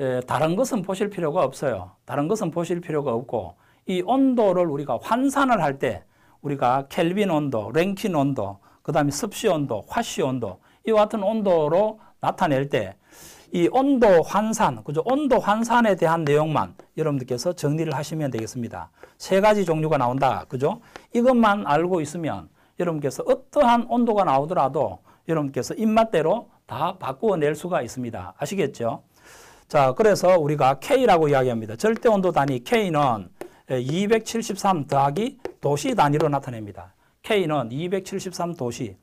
S1: 에, 다른 것은 보실 필요가 없어요. 다른 것은 보실 필요가 없고 이 온도를 우리가 환산을 할때 우리가 켈빈 온도, 랭킨 온도, 그 다음에 습시 온도, 화씨 온도, 이와 같은 온도로 나타낼 때 이 온도 환산, 그죠? 온도 환산에 대한 내용만 여러분들께서 정리를 하시면 되겠습니다. 세 가지 종류가 나온다. 그죠? 이것만 알고 있으면 여러분께서 어떠한 온도가 나오더라도 여러분께서 입맛대로 다 바꾸어 낼 수가 있습니다. 아시겠죠? 자, 그래서 우리가 K라고 이야기합니다. 절대 온도 단위 K는 273 예, 더하기 도시 단위로 나타냅니다. K는 273 도시.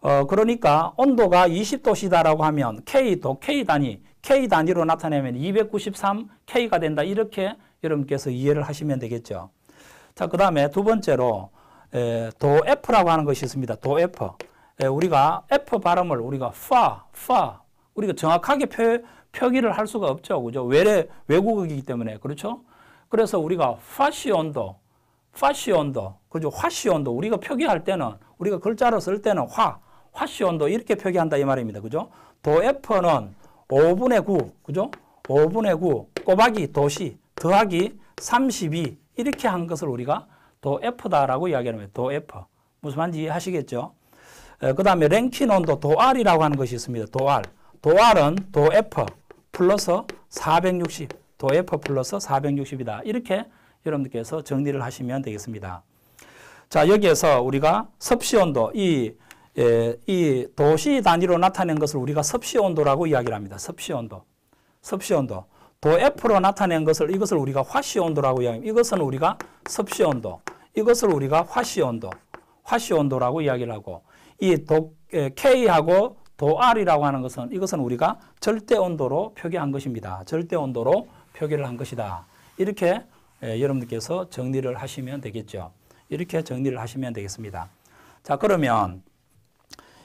S1: 어, 그러니까 온도가 20도시다라고 하면 K도 K 단위, K 단위로 나타내면 293 K가 된다. 이렇게 여러분께서 이해를 하시면 되겠죠. 자, 그 다음에 두 번째로 에, 예, 도 F라고 하는 것이 있습니다. 도 F. 에, 예, 우리가 F 발음을 우리가 fa, 우리가 정확하게 표, 표기를 할 수가 없죠. 그죠? 외래, 외국어이기 때문에. 그렇죠? 그래서 우리가 화시온도화시온도 그죠? 화시온도 우리가 표기할 때는 우리가 글자로 쓸 때는 화, 화시온도 이렇게 표기한다 이 말입니다. 그죠? 도에퍼는 5분의 9, 그죠? 5분의 9 꼬박이 도시 더하기 32 이렇게 한 것을 우리가 도에퍼다라고 이야기하는 거예요. 도에퍼. 무슨 말인지 이해하시겠죠? 그 다음에 랭키논도 도알이라고 하는 것이 있습니다. 도알. 도알은 도에퍼 플러스 460. 더 F 플러스 460이다. 이렇게 여러분들께서 정리를 하시면 되겠습니다. 자, 여기에서 우리가 섭씨온도, 이, 예, 이 도시 단위로 나타낸 것을 우리가 섭씨온도라고 이야기를 합니다. 섭씨온도. 섭씨온도. 도 F로 나타낸 것을 이것을 우리가 화씨온도라고 이야기합니다. 이것은 우리가 섭씨온도. 이것을 우리가 화씨온도. 화씨온도라고 이야기를 하고 이 도, 에, 예, K하고 도알이라고 하는 것은 이것은 우리가 절대 온도로 표기한 것입니다. 절대 온도로 표기를 한 것이다. 이렇게 예, 여러분들께서 정리를 하시면 되겠죠. 이렇게 정리를 하시면 되겠습니다. 자, 그러면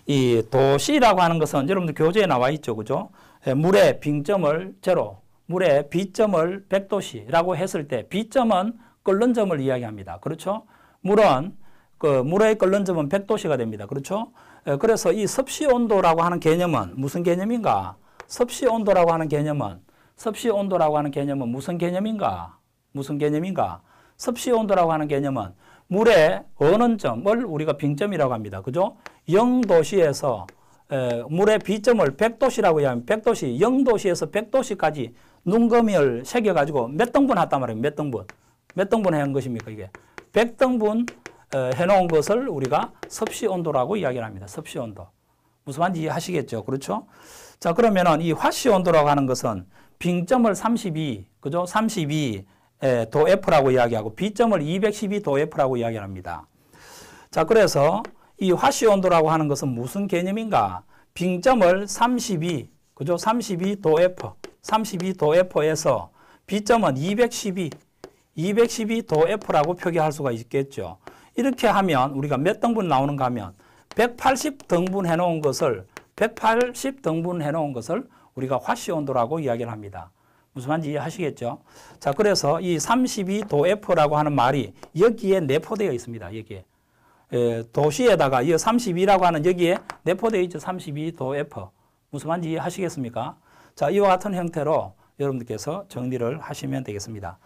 S1: 이 도시라고 하는 것은 여러분들 교재에 나와 있죠. 그죠? 예, 물의 빙점을 제로, 물의 비점을 1도시라고 0 0 했을 때 비점은 끓는 점을 이야기합니다. 그렇죠? 물은 그 물의 끓는 점은 1도시가 0 0 됩니다. 그렇죠? 예, 그래서 이 섭씨 온도라고 하는 개념은 무슨 개념인가? 섭씨 온도라고 하는 개념은 섭씨 온도라고 하는 개념은 무슨 개념인가? 무슨 개념인가? 섭씨 온도라고 하는 개념은 물의 어느 점을 우리가 빙점이라고 합니다. 그죠? 0도시에서 물의 비점을 100도시라고 하면 100도시, 0도시에서 100도시까지 눈금을 새겨가지고 몇 등분 했단 말이에요. 몇 등분. 몇 등분 한 것입니까, 이게? 100등분 해놓은 것을 우리가 섭씨 온도라고 이야기를 합니다. 섭씨 온도. 무슨 말인지 이해하시겠죠? 그렇죠? 자, 그러면은 이 화씨 온도라고 하는 것은 빙점을 32, 그죠? 32도 F라고 이야기하고 B점을 212도 F라고 이야기합니다. 자, 그래서 이 화시온도라고 하는 것은 무슨 개념인가? 빙점을 32, 그죠? 32도 F, 32도 F에서 B점은 212, 212도 F라고 표기할 수가 있겠죠. 이렇게 하면 우리가 몇 등분 나오는가 하면 180 등분 해놓은 것을 180 등분 해놓은 것을 우리가 화씨 온도라고 이야기를 합니다. 무슨 말인지 이해하시겠죠? 자, 그래서 이 32도 F라고 하는 말이 여기에 내포되어 있습니다. 여기에. 에, 예, 도시에다가 이 32라고 하는 여기에 내포되어 있죠. 32도 F. 무슨 말인지 이해하시겠습니까? 자, 이와 같은 형태로 여러분들께서 정리를 하시면 되겠습니다.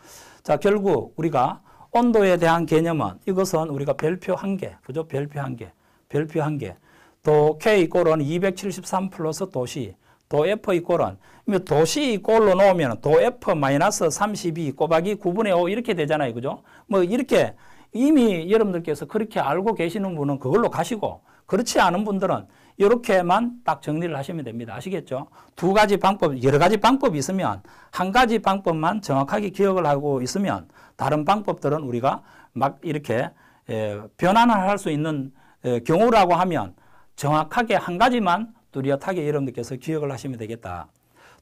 S1: 자, 결국 우리가 온도에 대한 개념은 이것은 우리가 별표 한 개, 그죠? 별표 한 개, 별표 한 개. 또 K 꼴은 273 플러스 도시, 도 F 이꼴은 도시 이꼴로 놓으면 도 F 마이너스 32 꼬박이 9분의 5 이렇게 되잖아요. 그죠? 뭐 이렇게 이미 여러분들께서 그렇게 알고 계시는 분은 그걸로 가시고 그렇지 않은 분들은 이렇게만 딱 정리를 하시면 됩니다. 아시겠죠? 두 가지 방법, 여러 가지 방법이 있으면 한 가지 방법만 정확하게 기억을 하고 있으면 다른 방법들은 우리가 막 이렇게 예, 변환을 할 수 있는 예, 경우라고 하면 정확하게 한 가지만 뚜렷하게 여러분들께서 기억을 하시면 되겠다.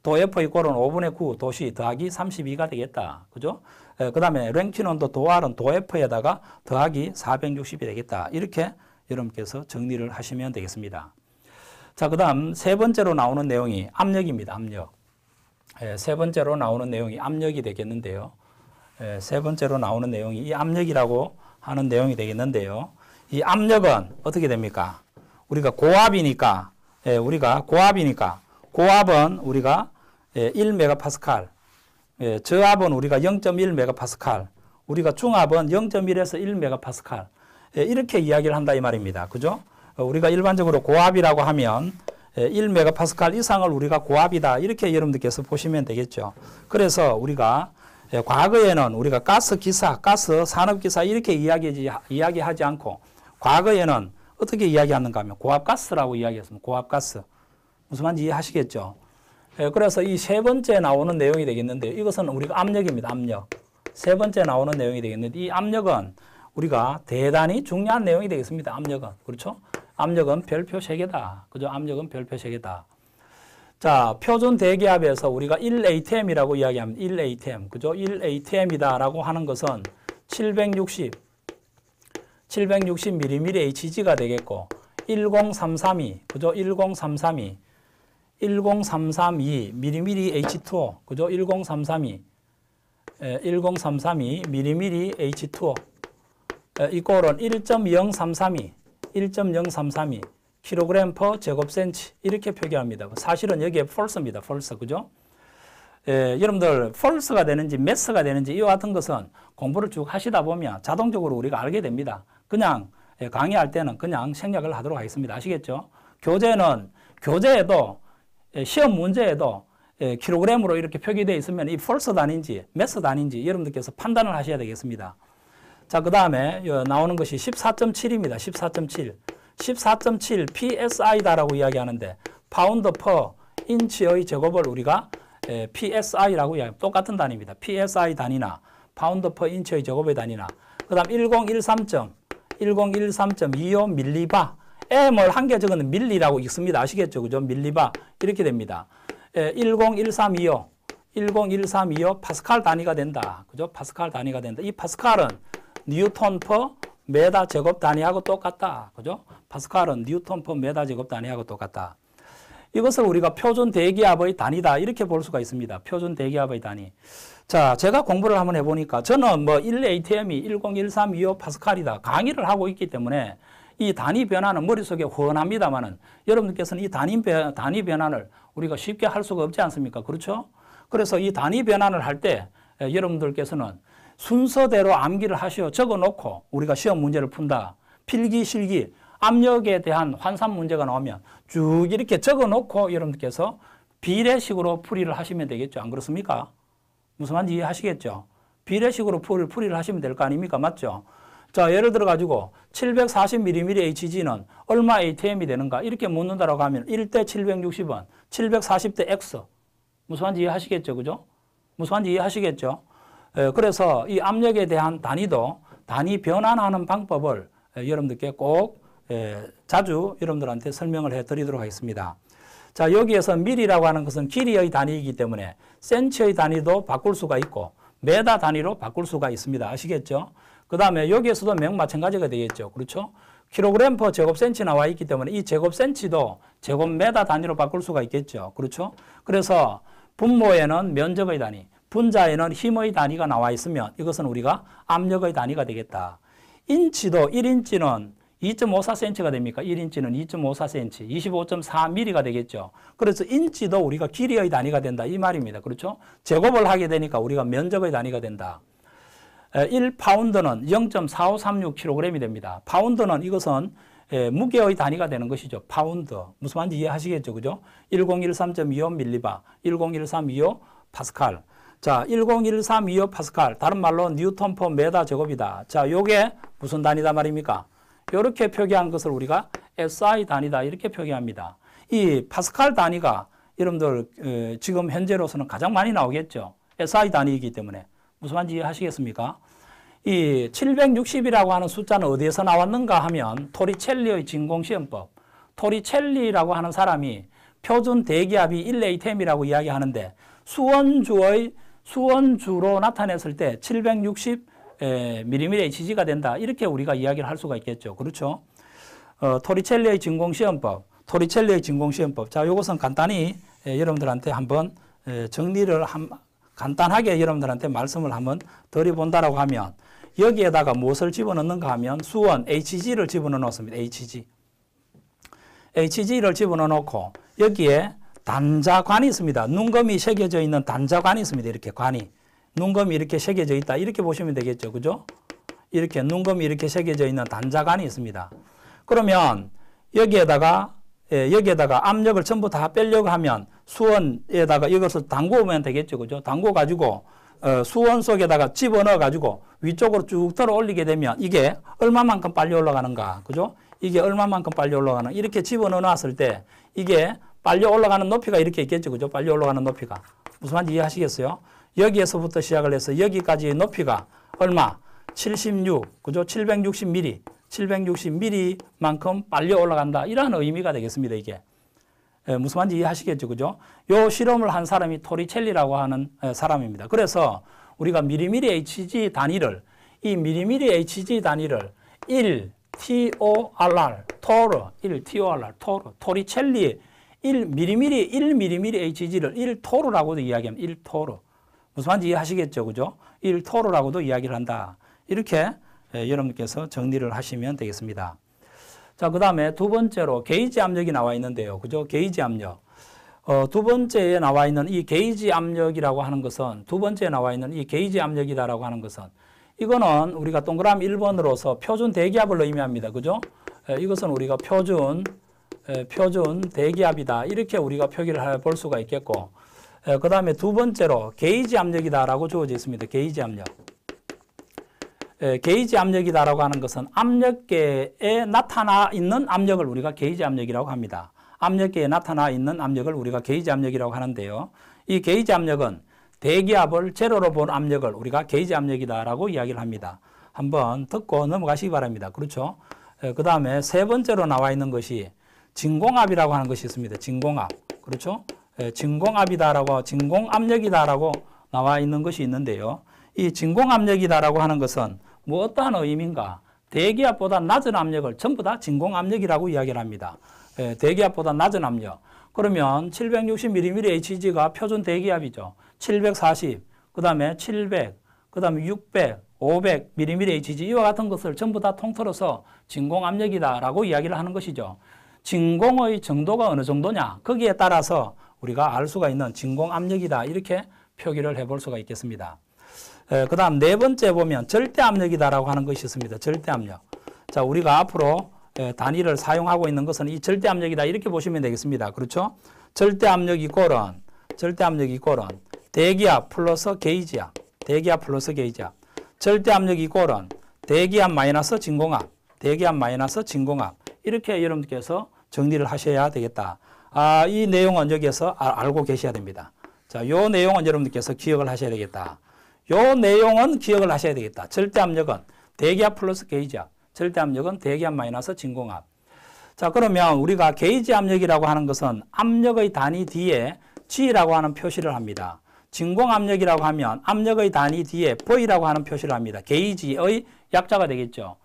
S1: 도F 이꼴은 e 5분의 9 도시 더하기 32가 되겠다. 그죠? 그 다음에 랭키논도 도알은 도F에다가 더하기 460이 되겠다. 이렇게 여러분께서 정리를 하시면 되겠습니다. 자, 그 다음 세 번째로 나오는 내용이 압력입니다. 압력. 예, 세 번째로 나오는 내용이 압력이 되겠는데요. 예, 세 번째로 나오는 내용이 이 압력이라고 하는 내용이 되겠는데요. 이 압력은 어떻게 됩니까? 우리가 고압이니까 예, 우리가 고압이니까 고압은 우리가 예, 1메가파스칼, 예, 저압은 우리가 0.1메가파스칼, 우리가 중압은 0.1에서 1메가파스칼 예, 이렇게 이야기를 한다 이 말입니다. 그죠? 어, 우리가 일반적으로 고압이라고 하면 1메가파스칼 예, 이상을 우리가 고압이다 이렇게 여러분들께서 보시면 되겠죠. 그래서 우리가 예, 과거에는 우리가 가스 기사, 가스 산업 기사 이렇게 이야기 이야기하지 않고 과거에는 어떻게 이야기하는가 하면 고압가스라고 이야기했으면 고압가스. 무슨 말인지 이해하시겠죠? 예, 그래서 이 세 번째 나오는 내용이 되겠는데 이것은 우리가 압력입니다. 압력. 세 번째 나오는 내용이 되겠는데 이 압력은 우리가 대단히 중요한 내용이 되겠습니다. 압력은. 그렇죠? 압력은 별표 3개다. 그죠? 압력은 별표 3개다. 자, 표준 대기압에서 우리가 1ATM이라고 이야기하면 1ATM. 그죠? 1ATM이다라고 하는 것은 760 760mm HG가 되겠고 10332 그죠? 10332 10332 mm H2O 그죠? 10332 10332 mm H2O 이꼴은 1.0332 1.0332 kg p 램퍼 제곱센치 이렇게 표기합니다. 사실은 여기에 f a l s e 입니다 false 그죠? 예, 여러분들 f a l s e 가 되는지 매스가 되는지 이와 같은 것은 공부를 쭉 하시다 보면 자동적으로 우리가 알게 됩니다. 그냥 예, 강의할 때는 그냥 생략을 하도록 하겠습니다. 아시겠죠? 교재는 교재에도 예, 시험 문제에도 예, 킬로그램으로 이렇게 표기되어 있으면 이 펄스 단인지 메스 단인지 여러분들께서 판단을 하셔야 되겠습니다. 자, 그 다음에 나오는 것이 14.7입니다. 14.7. 14.7 psi다라고 이야기하는데 파운드 퍼 인치의 제곱을 우리가 psi라고 이야기합니다. 똑같은 단입니다. psi 단위나 파운드 퍼 인치의 제곱의 단위나 그 다음 1013. 점1013.25 밀리바. M을 한 개 적은 밀리라고 읽습니다. 아시겠죠? 그죠? 밀리바. 이렇게 됩니다. 예, 101325. 101325 파스칼 단위가 된다. 그죠? 파스칼 단위가 된다. 이 파스칼은 뉴턴 퍼 메다 제곱 단위하고 똑같다. 그죠? 파스칼은 뉴턴 퍼 메다 제곱 단위하고 똑같다. 이것을 우리가 표준 대기압의 단위다. 이렇게 볼 수가 있습니다. 표준 대기압의 단위. 자, 제가 공부를 한번 해보니까 저는 뭐 1 ATM이 101325 파스칼이다 강의를 하고 있기 때문에 이 단위 변화는 머릿속에 훤합니다만은 여러분들께서는 이 단위, 변, 단위 변화를 우리가 쉽게 할 수가 없지 않습니까? 그렇죠? 그래서 이 단위 변환을 할 때 여러분들께서는 순서대로 암기를 하시오 적어놓고 우리가 시험 문제를 푼다. 필기, 실기, 압력에 대한 환산 문제가 나오면 쭉 이렇게 적어놓고 여러분들께서 비례식으로 풀이를 하시면 되겠죠. 안 그렇습니까? 무슨 말인지 이해하시겠죠? 비례식으로 풀, 풀이를 하시면 될 거 아닙니까? 맞죠? 자, 예를 들어 가지고 740mm HG는 얼마 ATM이 되는가? 이렇게 묻는다라고 하면 1대 760원, 740대 X. 무슨 말인지 이해하시겠죠? 그죠? 무슨 말인지 이해하시겠죠? 에, 그래서 이 압력에 대한 단위도 단위 변환하는 방법을 에, 여러분들께 꼭 에, 자주 여러분들한테 설명을 해 드리도록 하겠습니다. 자, 여기에서 미리라고 하는 것은 길이의 단위이기 때문에 센치의 단위도 바꿀 수가 있고 메다 단위로 바꿀 수가 있습니다. 아시겠죠? 그 다음에 여기에서도 맥 마찬가지가 되겠죠. 그렇죠? 킬로그램 퍼 제곱 센치 나와 있기 때문에 이 제곱 센치도 제곱 메다 단위로 바꿀 수가 있겠죠. 그렇죠? 그래서 분모에는 면적의 단위, 분자에는 힘의 단위가 나와 있으면 이것은 우리가 압력의 단위가 되겠다. 인치도 1인치는 2.54cm가 됩니까? 1인치는 2.54cm, 25.4mm가 되겠죠. 그래서 인치도 우리가 길이의 단위가 된다 이 말입니다. 그렇죠? 제곱을 하게 되니까 우리가 면적의 단위가 된다. 1파운드는 0.4536kg이 됩니다. 파운드는 이것은 무게의 단위가 되는 것이죠. 파운드. 무슨 말인지 이해하시겠죠? 그죠? 1013.25 밀리바, 101325 파스칼. 자, 101325 파스칼. 다른 말로 뉴턴 퍼 메다 제곱이다. 자, 요게 무슨 단위다 말입니까? 이렇게 표기한 것을 우리가 SI 단위다 이렇게 표기합니다. 이 파스칼 단위가 여러분들 어, 지금 현재로서는 가장 많이 나오겠죠. SI 단위이기 때문에 무슨 말인지 하시겠습니까? 이 760이라고 하는 숫자는 어디에서 나왔는가 하면 토리첼리의 진공시험법 토리첼리라고 하는 사람이 표준 대기압이 1레이템이라고 이야기하는데 수원주의 수원주로 나타냈을 때760 에, 예, 미리미리 HG가 된다. 이렇게 우리가 이야기를 할 수가 있겠죠. 그렇죠? 어, 토리첼리의 진공시험법, 토리첼리의 진공시험법. 자, 요것은 간단히 에, 예, 여러분들한테 한번 에, 예, 정리를 한, 간단하게 여러분들한테 말씀을 한번 드려본다라고 하면 여기에다가 무엇을 집어넣는가 하면 수원 HG를 집어넣어 놓습니다. HG. HG를 집어넣어 놓고 여기에 단자관이 있습니다. 눈금이 새겨져 있는 단자관이 있습니다. 이렇게 관이. 눈금이 이렇게 새겨져 있다. 이렇게 보시면 되겠죠. 그죠? 이렇게 눈금이 이렇게 새겨져 있는 단자간이 있습니다. 그러면 여기에다가 예, 여기에다가 압력을 전부 다 빼려고 하면 수원에다가 이것을 담궈오면 되겠죠. 그죠? 담궈가지고 어, 수원 속에다가 집어넣어가지고 위쪽으로 쭉 들어 올리게 되면 이게 얼마만큼 빨리 올라가는가. 그죠? 이게 얼마만큼 빨리 올라가는 이렇게 집어넣어 놨을 때 이게 빨리 올라가는 높이가 이렇게 있겠죠. 그죠? 빨리 올라가는 높이가. 무슨 말인지 이해하시겠어요? 여기에서부터 시작을 해서 여기까지의 높이가 얼마? 76, 그죠? 760mm, 760mm만큼 빨리 올라간다. 이러한 의미가 되겠습니다, 이게. 예, 무슨 말인지 이해하시겠죠, 그죠? 요 실험을 한 사람이 토리첼리라고 하는 예, 사람입니다. 그래서 우리가 미리미리 HG 단위를, 이 미리미리 HG 단위를 1, TORR, 토르, 1, TORR, 토르, 토리첼리 1미리1미리 HG를 1 토르라고도 이야기합니다. 1 토르. 무슨 말인지 이해하시겠죠. 그죠? 일토로라고도 이야기를 한다. 이렇게 예, 여러분께서 정리를 하시면 되겠습니다. 자, 그 다음에 두 번째로 게이지 압력이 나와 있는데요. 그죠? 게이지 압력. 어, 두 번째에 나와 있는 이 게이지 압력이라고 하는 것은 두 번째에 나와 있는 이 게이지 압력이다라고 하는 것은 이거는 우리가 동그라미 1번으로서 표준 대기압을 의미합니다. 그죠? 예, 이것은 우리가 표준 예, 표준 대기압이다. 이렇게 우리가 표기를 볼 수가 있겠고 그 다음에 두 번째로 게이지 압력이다라고 주어져 있습니다. 게이지 압력. 게이지 압력이다라고 하는 것은 압력계에 나타나 있는 압력을 우리가 게이지 압력이라고 합니다. 압력계에 나타나 있는 압력을 우리가 게이지 압력이라고 하는데요. 이 게이지 압력은 대기압을 제로로 본 압력을 우리가 게이지 압력이다라고 이야기를 합니다. 한번 듣고 넘어가시기 바랍니다. 그렇죠? 그 다음에 세 번째로 나와 있는 것이 진공압이라고 하는 것이 있습니다. 진공압. 그렇죠? 예, 진공압이다라고 진공압력이다라고 나와 있는 것이 있는데요. 이 진공압력이다라고 하는 것은 뭐 어떠한 의미인가? 대기압보다 낮은 압력을 전부 다 진공압력이라고 이야기를 합니다. 예, 대기압보다 낮은 압력. 그러면 760mm HG가 표준 대기압이죠. 740, 그 다음에 700, 그 다음에 600, 500mm HG 이와 같은 것을 전부 다 통틀어서 진공압력이다라고 이야기를 하는 것이죠. 진공의 정도가 어느 정도냐 거기에 따라서 우리가 알 수가 있는 진공압력이다 이렇게 표기를 해볼 수가 있겠습니다. 그 다음 네 번째 보면 절대압력이다라고 하는 것이 있습니다. 절대압력. 자 우리가 앞으로 단위를 사용하고 있는 것은 이 절대압력이다 이렇게 보시면 되겠습니다. 그렇죠? 절대압력 이꼴은 절대압력 이꼴은 대기압 플러스 게이지압 대기압 플러스 게이지압 절대압력 이꼴은 대기압 마이너스 진공압 대기압 마이너스 진공압 이렇게 여러분께서 정리를 하셔야 되겠다. 아, 이 내용은 여기에서 아, 알고 계셔야 됩니다. 자, 요 내용은 여러분들께서 기억을 하셔야 되겠다. 요 내용은 기억을 하셔야 되겠다. 절대 압력은 대기압 플러스 게이지 압. 절대 압력은 대기압 마이너스 진공압. 자, 그러면 우리가 게이지 압력이라고 하는 것은 압력의 단위 뒤에 G라고 하는 표시를 합니다. 진공압력이라고 하면 압력의 단위 뒤에 V라고 하는 표시를 합니다. 게이지의 약자가 되겠죠.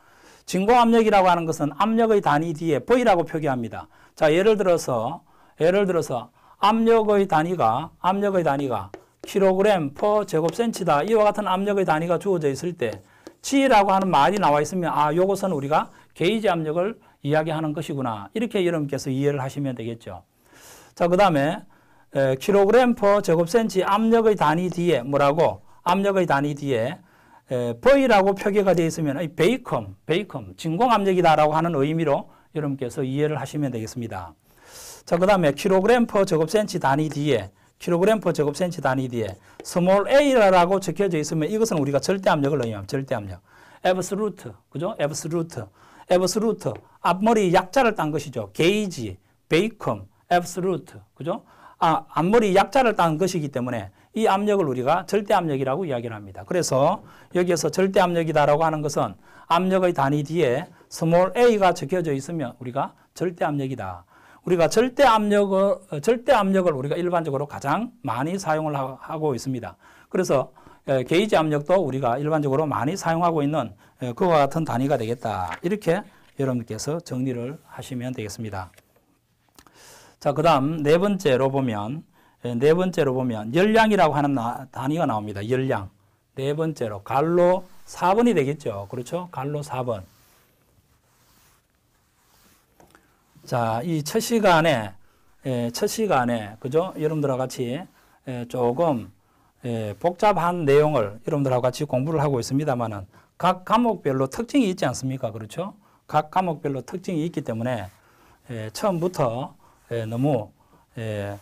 S1: 진공압력이라고 하는 것은 압력의 단위 뒤에 V라고 표기합니다. 자, 예를 들어서 예를 들어서 압력의 단위가 압력의 단위가 킬로그램 퍼 제곱센치다. 이와 같은 압력의 단위가 주어져 있을 때 G라고 하는 말이 나와 있으면 아, 요것은 우리가 게이지 압력을 이야기하는 것이구나. 이렇게 여러분께서 이해를 하시면 되겠죠. 자, 그 다음에 킬로그램 퍼 제곱센치 압력의 단위 뒤에 뭐라고? 압력의 단위 뒤에 V라고 표기가 되어 있으면 베이컴, 베이컴, 진공압력이다라고 하는 의미로 여러분께서 이해를 하시면 되겠습니다. 자, 그 다음에 킬로그램 퍼 제곱센치 단위 뒤에 킬로그램 퍼 제곱센치 단위 뒤에 스몰 a라고 적혀져 있으면 이것은 우리가 절대압력을 의미합니다. 절대압력. 앱스루트, 그죠? 앱스루트, 앱스루트. 앞머리 약자를 딴 것이죠. 게이지, 베이컴, 앱스루트, 그죠? 아, 앞머리 약자를 딴 것이기 때문에 이 압력을 우리가 절대압력이라고 이야기를 합니다. 그래서 여기에서 절대압력이다라고 하는 것은 압력의 단위 뒤에 스몰 a가 적혀져 있으면 우리가 절대압력이다. 우리가 절대 압력을 어, 절대 압력을 우리가 일반적으로 가장 많이 사용을 하고 있습니다. 그래서 예, 게이지 압력도 우리가 일반적으로 많이 사용하고 있는 예, 그와 같은 단위가 되겠다. 이렇게 여러분께서 정리를 하시면 되겠습니다. 자, 그다음 네 번째로 보면 예, 네 번째로 보면 열량이라고 하는 단위가 나옵니다. 열량. 네 번째로 갈로 4번이 되겠죠. 그렇죠? 갈로 4번. 자, 이 첫 시간에, 예, 첫 시간에, 그죠? 여러분들하고 같이 예, 조금 예, 복잡한 내용을 여러분들하고 같이 공부를 하고 있습니다만은 각 과목별로 특징이 있지 않습니까? 그렇죠? 각 과목별로 특징이 있기 때문에 예, 처음부터 예, 너무 예,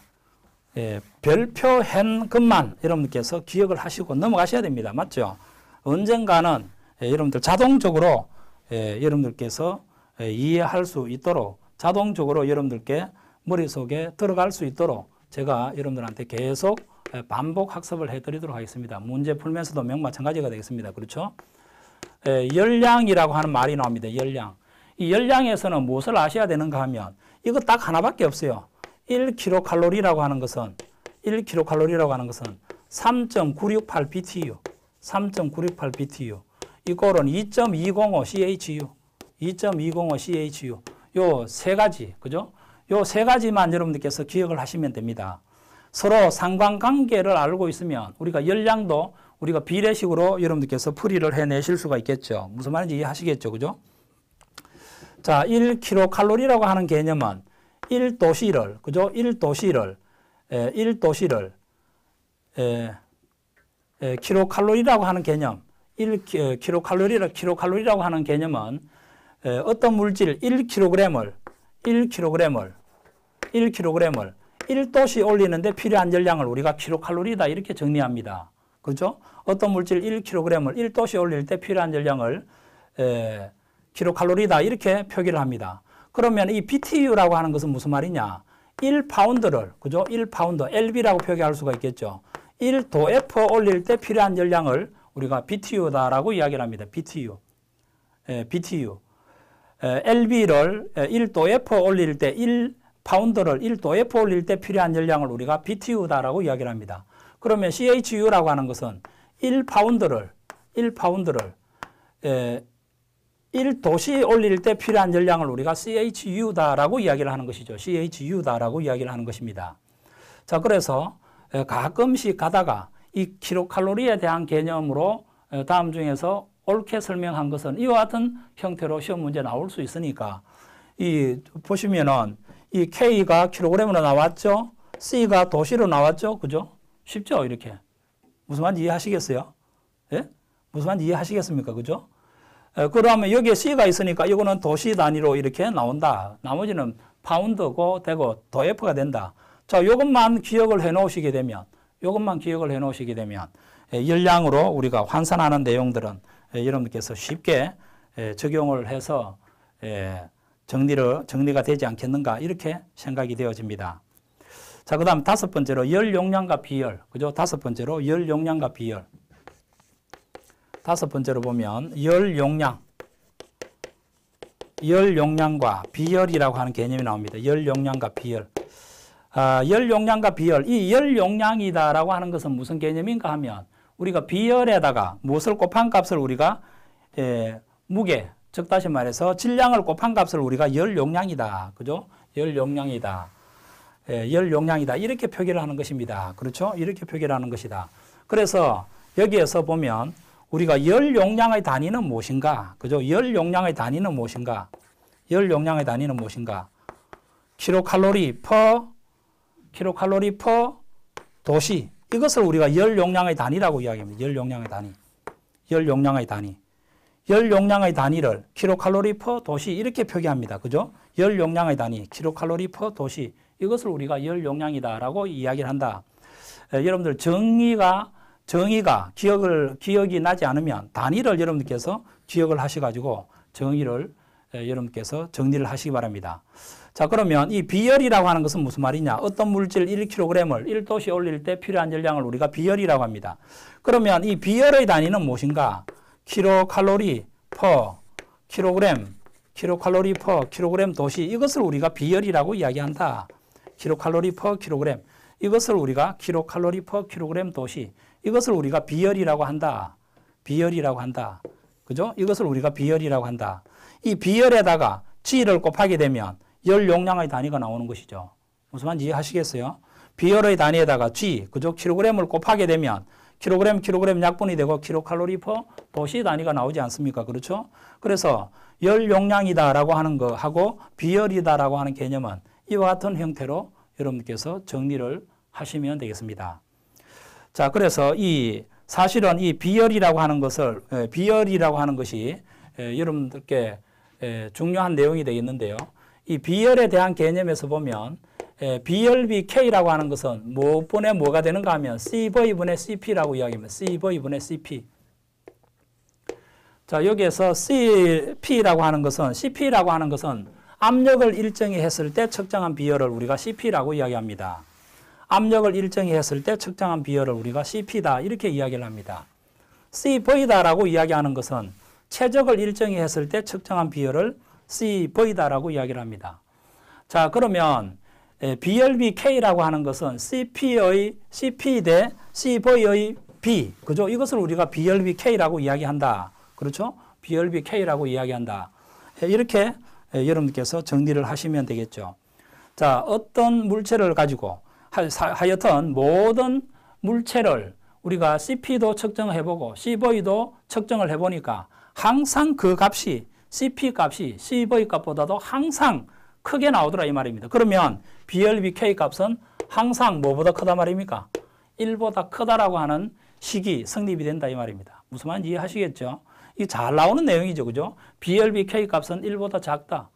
S1: 예, 별표 h 것만 여러분께서 기억을 하시고 넘어가셔야 됩니다. 맞죠? 언젠가는 예, 여러분들 자동적으로 예, 여러분들께서 예, 이해할 수 있도록 자동적으로 여러분들께 머릿속에 들어갈 수 있도록 제가 여러분들한테 계속 반복 학습을 해드리도록 하겠습니다. 문제 풀면서도 명 마찬가지가 되겠습니다. 그렇죠? 에, 열량이라고 하는 말이 나옵니다. 열량. 이 열량에서는 무엇을 아셔야 되는가 하면 이거 딱 하나밖에 없어요. 1kcal라고 하는 것은 1kcal라고 하는 것은 3.968 BTU 3.968 BTU 이거는2.205 CHU 2.205 CHU 요세 가지, 그죠? 요 세 가지만 여러분들께서 기억을 하시면 됩니다. 서로 상관관계를 알고 있으면 우리가 열량도 우리가 비례식으로 여러분들께서 풀이를 해내실 수가 있겠죠. 무슨 말인지 이해하시겠죠. 그죠? 자, 1kcal라고 하는 개념은 1도시를, 그죠? 1도시를, 에, 1도시를, 에, 에, 킬로칼로리라고 하는 개념, 1kcal라고 킬로칼로리라고 하는 개념은 어떤 물질 1kg을 1kg을 1kg을 1도씨 올리는데 필요한 열량을 우리가 킬로칼로리다 이렇게 정리합니다. 그죠? 어떤 물질 1kg을 1도씨 올릴 때 필요한 열량을 킬로칼로리다 이렇게 표기를 합니다. 그러면 이 BTU라고 하는 것은 무슨 말이냐? 1파운드를 그죠? 1파운드 LB라고 표기할 수가 있겠죠. 1도 F 올릴 때 필요한 열량을 우리가 BTU다라고 이야기를 합니다. BTU. 에, BTU. LB를 1도에 퍼 올릴 때 1파운드를 1도에 퍼 올릴 때 필요한 열량을 우리가 BTU다라고 이야기를 합니다. 그러면 CHU라고 하는 것은 1파운드를 1파운드를 1도시 올릴 때 필요한 열량을 우리가 CHU다라고 이야기를 하는 것이죠. CHU다라고 이야기를 하는 것입니다. 자, 그래서 가끔씩 가다가 이 킬로칼로리에 대한 개념으로 다음 중에서 옳게 설명한 것은 이와 같은 형태로 시험 문제 나올 수 있으니까 이 보시면은 이 K가 킬로그램으로 나왔죠. C가 도시로 나왔죠. 그죠? 쉽죠? 이렇게. 무슨 말인지 이해하시겠어요? 예? 무슨 말인지 이해하시겠습니까? 그죠? 예, 그러면 여기에 C가 있으니까 이거는 도시 단위로 이렇게 나온다. 나머지는 파운드고 되고 더 F가 된다. 자, 요것만 기억을 해 놓으시게 되면 요것만 기억을 해 놓으시게 되면 예, 열량으로 우리가 환산하는 내용들은 예, 여러분께서 쉽게 예, 적용을 해서 예, 정리를, 정리가 되지 않겠는가 이렇게 생각이 되어집니다. 자, 그 다음 다섯 번째로 열 용량과 비열. 그죠? 다섯 번째로 열 용량과 비열. 다섯 번째로 보면 열 용량. 열 용량과 비열이라고 하는 개념이 나옵니다. 열 용량과 비열. 아, 열 용량과 비열. 이 열 용량이다라고 하는 것은 무슨 개념인가 하면 우리가 비열에다가 무엇을 곱한 값을 우리가 예, 무게, 즉 다시 말해서 질량을 곱한 값을 우리가 열 용량이다. 그죠? 열 용량이다. 예, 열 용량이다. 이렇게 표기를 하는 것입니다. 그렇죠? 이렇게 표기를 하는 것이다. 그래서 여기에서 보면 우리가 열 용량의 단위는 무엇인가? 그죠? 열 용량의 단위는 무엇인가? 열 용량의 단위는 무엇인가? 킬로칼로리 퍼 킬로칼로리 퍼 도시 이것을 우리가 열 용량의 단위라고 이야기합니다. 열 용량의 단위. 열 용량의 단위. 열 용량의 단위를 킬로칼로리 퍼 도시 이렇게 표기합니다. 그죠? 열 용량의 단위, 킬로칼로리 퍼 도시. 이것을 우리가 열 용량이다라고 이야기를 한다. 에, 여러분들 정의가 정의가 기억을 기억이 나지 않으면 단위를 여러분께서 기억을 하셔 가지고 정의를 에, 여러분께서 정리를 하시기 바랍니다. 자 그러면 이 비열이라고 하는 것은 무슨 말이냐? 어떤 물질 1kg을 1도씨 올릴 때 필요한 열량을 우리가 비열이라고 합니다. 그러면 이 비열의 단위는 무엇인가? 킬로칼로리 퍼 킬로그램, 킬로칼로리 퍼 킬로그램 도시 이것을 우리가 비열이라고 이야기한다. 킬로칼로리 퍼 킬로그램 이것을 우리가 킬로칼로리 퍼 킬로그램 도시 이것을 우리가 비열이라고 한다. 비열이라고 한다. 그죠? 이것을 우리가 비열이라고 한다. 이 비열에다가 G를 곱하게 되면 열 용량의 단위가 나오는 것이죠. 무슨 말인지 이해하시겠어요? 비열의 단위에다가 G, 그죠? 킬로그램을 곱하게 되면 킬로그램, 킬로그램 약분이 되고 킬로칼로리 퍼 도시 단위가 나오지 않습니까? 그렇죠? 그래서 열 용량이다라고 하는 거하고 비열이다라고 하는 개념은 이와 같은 형태로 여러분께서 정리를 하시면 되겠습니다. 자, 그래서 이 사실은 이 비열이라고 하는 것을 예, 비열이라고 하는 것이 예, 여러분들께 예, 중요한 내용이 되겠는데요. 이 비열에 대한 개념에서 보면 예, BLBK라고 하는 것은 뭐분의 뭐가 되는가 하면 CV분의 CP라고 이야기합니다. CV분의 CP. 자, 여기에서 CP라고 하는 것은 CP라고 하는 것은 압력을 일정히 했을 때 측정한 비열을 우리가 CP라고 이야기합니다. 압력을 일정히 했을 때 측정한 비열을 우리가 CP다 이렇게 이야기를 합니다. CV다라고 이야기하는 것은 최적을 일정히 했을 때 측정한 비열을 CV다라고 이야기를 합니다. 자, 그러면 예, BLBK라고 하는 것은 CP의 CP 대 CV의 B. 그죠? 이것을 우리가 BLBK라고 이야기한다. 그렇죠? BLBK라고 이야기한다. 예, 이렇게 예, 여러분께서 정리를 하시면 되겠죠. 자, 어떤 물체를 가지고 하여튼 모든 물체를 우리가 CP도 측정해보고 CV도 측정을 해보니까 항상 그 값이 CP 값이 C의 값보다도 항상 크게 나오더라 이 말입니다. 그러면 BLBK 값은 항상 뭐보다 크다 말입니까? 1보다 크다라고 하는 식이 성립이 된다 이 말입니다. 무슨 말인지 이해하시겠죠? 이 잘 나오는 내용이죠. 그죠? BLBK 값은 1보다 작다.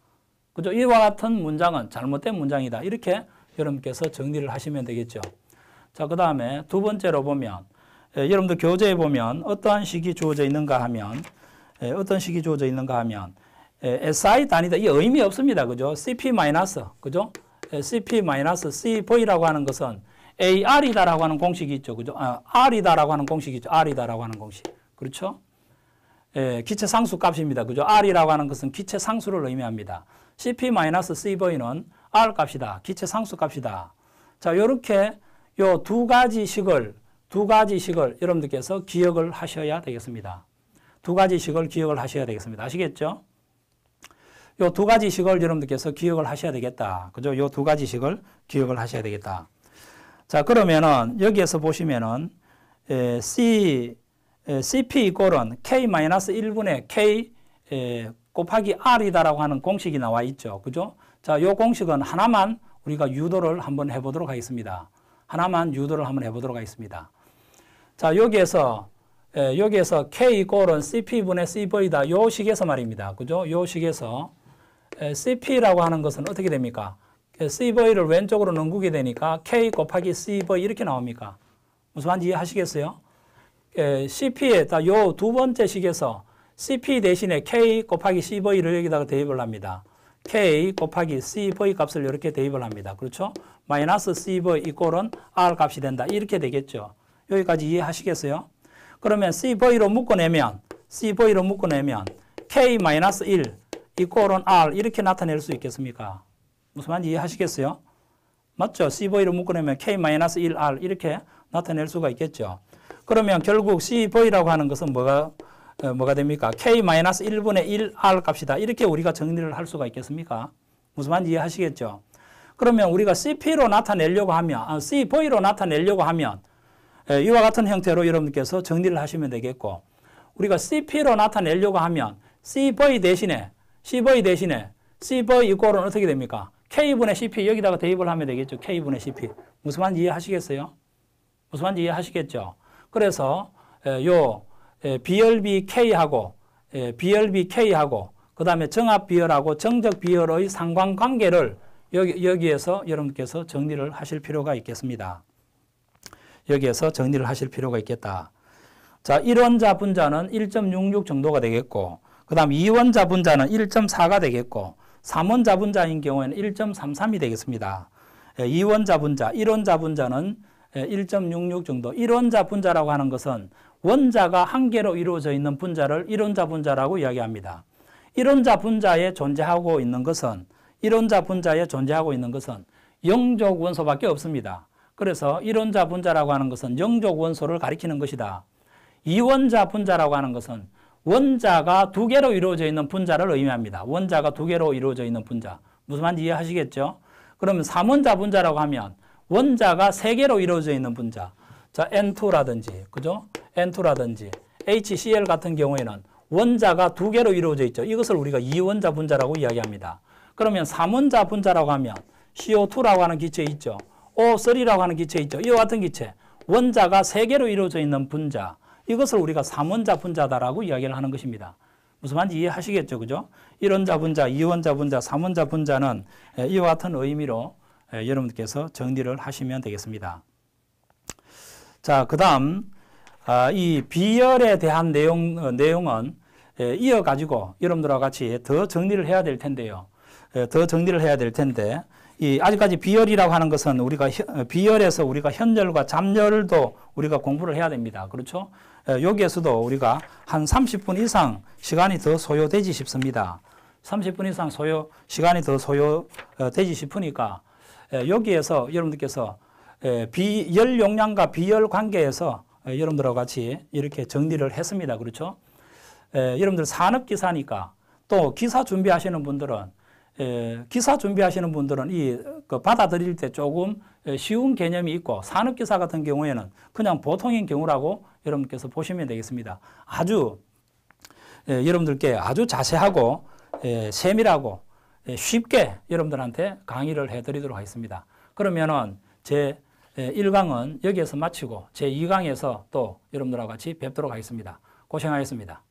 S1: 그죠? 이와 같은 문장은 잘못된 문장이다. 이렇게 여러분께서 정리를 하시면 되겠죠. 자, 그 다음에 두 번째로 보면 예, 여러분들 교재에 보면 어떠한 식이 주어져 있는가 하면 어떤 식이 주어져 있는가 하면 SI 단위다. 이 의미 없습니다. 그죠? CP 마이너스. 그죠? CP 마이너스 CV라고 하는 것은 AR이다라고 하는 공식이 있죠. 그죠? 아, R이다라고 하는 공식이 있죠. R이다라고 하는 공식. 그렇죠? 예, 기체 상수 값입니다. 그죠? R이라고 하는 것은 기체 상수를 의미합니다. CP 마이너스 CV는 R 값이다. 기체 상수 값이다. 자, 요렇게 요 두 가지 식을 두 가지 식을 여러분들께서 기억을 하셔야 되겠습니다. 두 가지식을 기억을 하셔야 되겠습니다. 아시겠죠? 요 두 가지식을 여러분들께서 기억을 하셔야 되겠다. 그죠? 요 두 가지식을 기억을 하셔야 되겠다. 자, 그러면은 여기에서 보시면은 에, C 에, CP 이은 K-1분의 K 에, 곱하기 R이다라고 하는 공식이 나와 있죠. 그죠? 자, 요 공식은 하나만 우리가 유도를 한번 해보도록 하겠습니다. 하나만 유도를 한번 해보도록 하겠습니다. 자, 여기에서 예, 여기에서 k 이꼴은 cp분의 cv다. 요 식에서 말입니다. 그죠? 요 식에서 예, cp라고 하는 것은 어떻게 됩니까? 그 cv를 왼쪽으로 넘기게 되니까 k 곱하기 cv 이렇게 나옵니까? 무슨 말인지 이해하시겠어요? 예, cp에다 요두 번째 식에서 cp 대신에 k 곱하기 cv를 여기다가 대입을 합니다. k 곱하기 cv 값을 이렇게 대입을 합니다. 그렇죠? 마이너스 cv 이꼴은 r 값이 된다. 이렇게 되겠죠. 여기까지 이해하시겠어요? 그러면 CV로 묶어내면 CV로 묶어내면 K-1 이꼴은 R 이렇게 나타낼 수 있겠습니까? 무슨 말인지 이해하시겠어요? 맞죠? CV로 묶어내면 K-1R 이렇게 나타낼 수가 있겠죠. 그러면 결국 CV라고 하는 것은 뭐가 어, 뭐가 됩니까? K-1분의 1R 값이다. 이렇게 우리가 정리를 할 수가 있겠습니까? 무슨 말인지 이해하시겠죠? 그러면 우리가 CP로 나타내려고 하면, 아, CV로 나타내려고 하면 예, 이와 같은 형태로 여러분께서 정리를 하시면 되겠고 우리가 CP로 나타내려고 하면 CV 대신에 CV 대신에 CV 이꼴은 어떻게 됩니까? K분의 CP 여기다가 대입을 하면 되겠죠. K분의 CP. 무슨 말인지 이해하시겠어요? 무슨 말인지 이해하시겠죠? 그래서 예, 요 BLB 예, K하고 BLB K하고 그 다음에 정합 비열하고 정적 비열의 상관관계를 여기, 여기에서 여러분께서 정리를 하실 필요가 있겠습니다. 여기에서 정리를 하실 필요가 있겠다. 자, 1원자 분자는 1.66 정도가 되겠고, 그 다음 2원자 분자는 1.4가 되겠고, 3원자 분자인 경우에는 1.33이 되겠습니다. 2원자 예, 분자, 1원자 분자는 1.66 예, 정도. 1원자 분자라고 하는 것은 원자가 한 개로 이루어져 있는 분자를 1원자 분자라고 이야기합니다. 1원자 분자에 존재하고 있는 것은 1원자 분자에 존재하고 있는 것은 영적 원소밖에 없습니다. 그래서 일원자 분자라고 하는 것은 영적 원소를 가리키는 것이다. 이원자 분자라고 하는 것은 원자가 두 개로 이루어져 있는 분자를 의미합니다. 원자가 두 개로 이루어져 있는 분자. 무슨 말인지 이해하시겠죠? 그러면 3원자 분자라고 하면 원자가 세 개로 이루어져 있는 분자. 자, N2라든지, 그죠? N2라든지, HCl 같은 경우에는 원자가 두 개로 이루어져 있죠. 이것을 우리가 2원자 분자라고 이야기합니다. 그러면 3원자 분자라고 하면 CO2라고 하는 기체 있죠. O3라고 하는 기체 있죠. 이와 같은 기체. 원자가 세 개로 이루어져 있는 분자. 이것을 우리가 3원자 분자다라고 이야기를 하는 것입니다. 무슨 말인지 이해하시겠죠. 그죠? 1원자 분자, 2원자 분자, 3원자 분자는 이와 같은 의미로 여러분께서 정리를 하시면 되겠습니다. 자, 그 다음, 아, 이 비열에 대한 내용, 어, 내용은 이어가지고 여러분들과 같이 더 정리를 해야 될 텐데요. 더 정리를 해야 될 텐데, 이 아직까지 비열이라고 하는 것은 우리가 어, 비열에서 우리가 현열과 잠열도 우리가 공부를 해야 됩니다. 그렇죠? 어, 여기에서도 우리가 한 30분 이상 시간이 더 소요되지 싶습니다. 30분 이상 소요 시간이 더 소요되지 싶으니까 어, 여기에서 여러분들께서 비열 용량과 비열 관계에서 여러분들과 같이 이렇게 정리를 했습니다. 그렇죠? 여러분들 산업기사니까 또 기사 준비하시는 분들은 예, 기사 준비하시는 분들은 이그 받아들일 때 조금 예, 쉬운 개념이 있고 산업 기사 같은 경우에는 그냥 보통인 경우라고 여러분께서 보시면 되겠습니다. 아주 에, 예, 여러분들께 아주 자세하고 에, 세밀하고 에, 쉽게 여러분들한테 강의를 해드리도록 하겠습니다. 그러면은 제 1강은 여기에서 마치고 제 2강에서 또 여러분들과 같이 뵙도록 하겠습니다. 고생하셨습니다.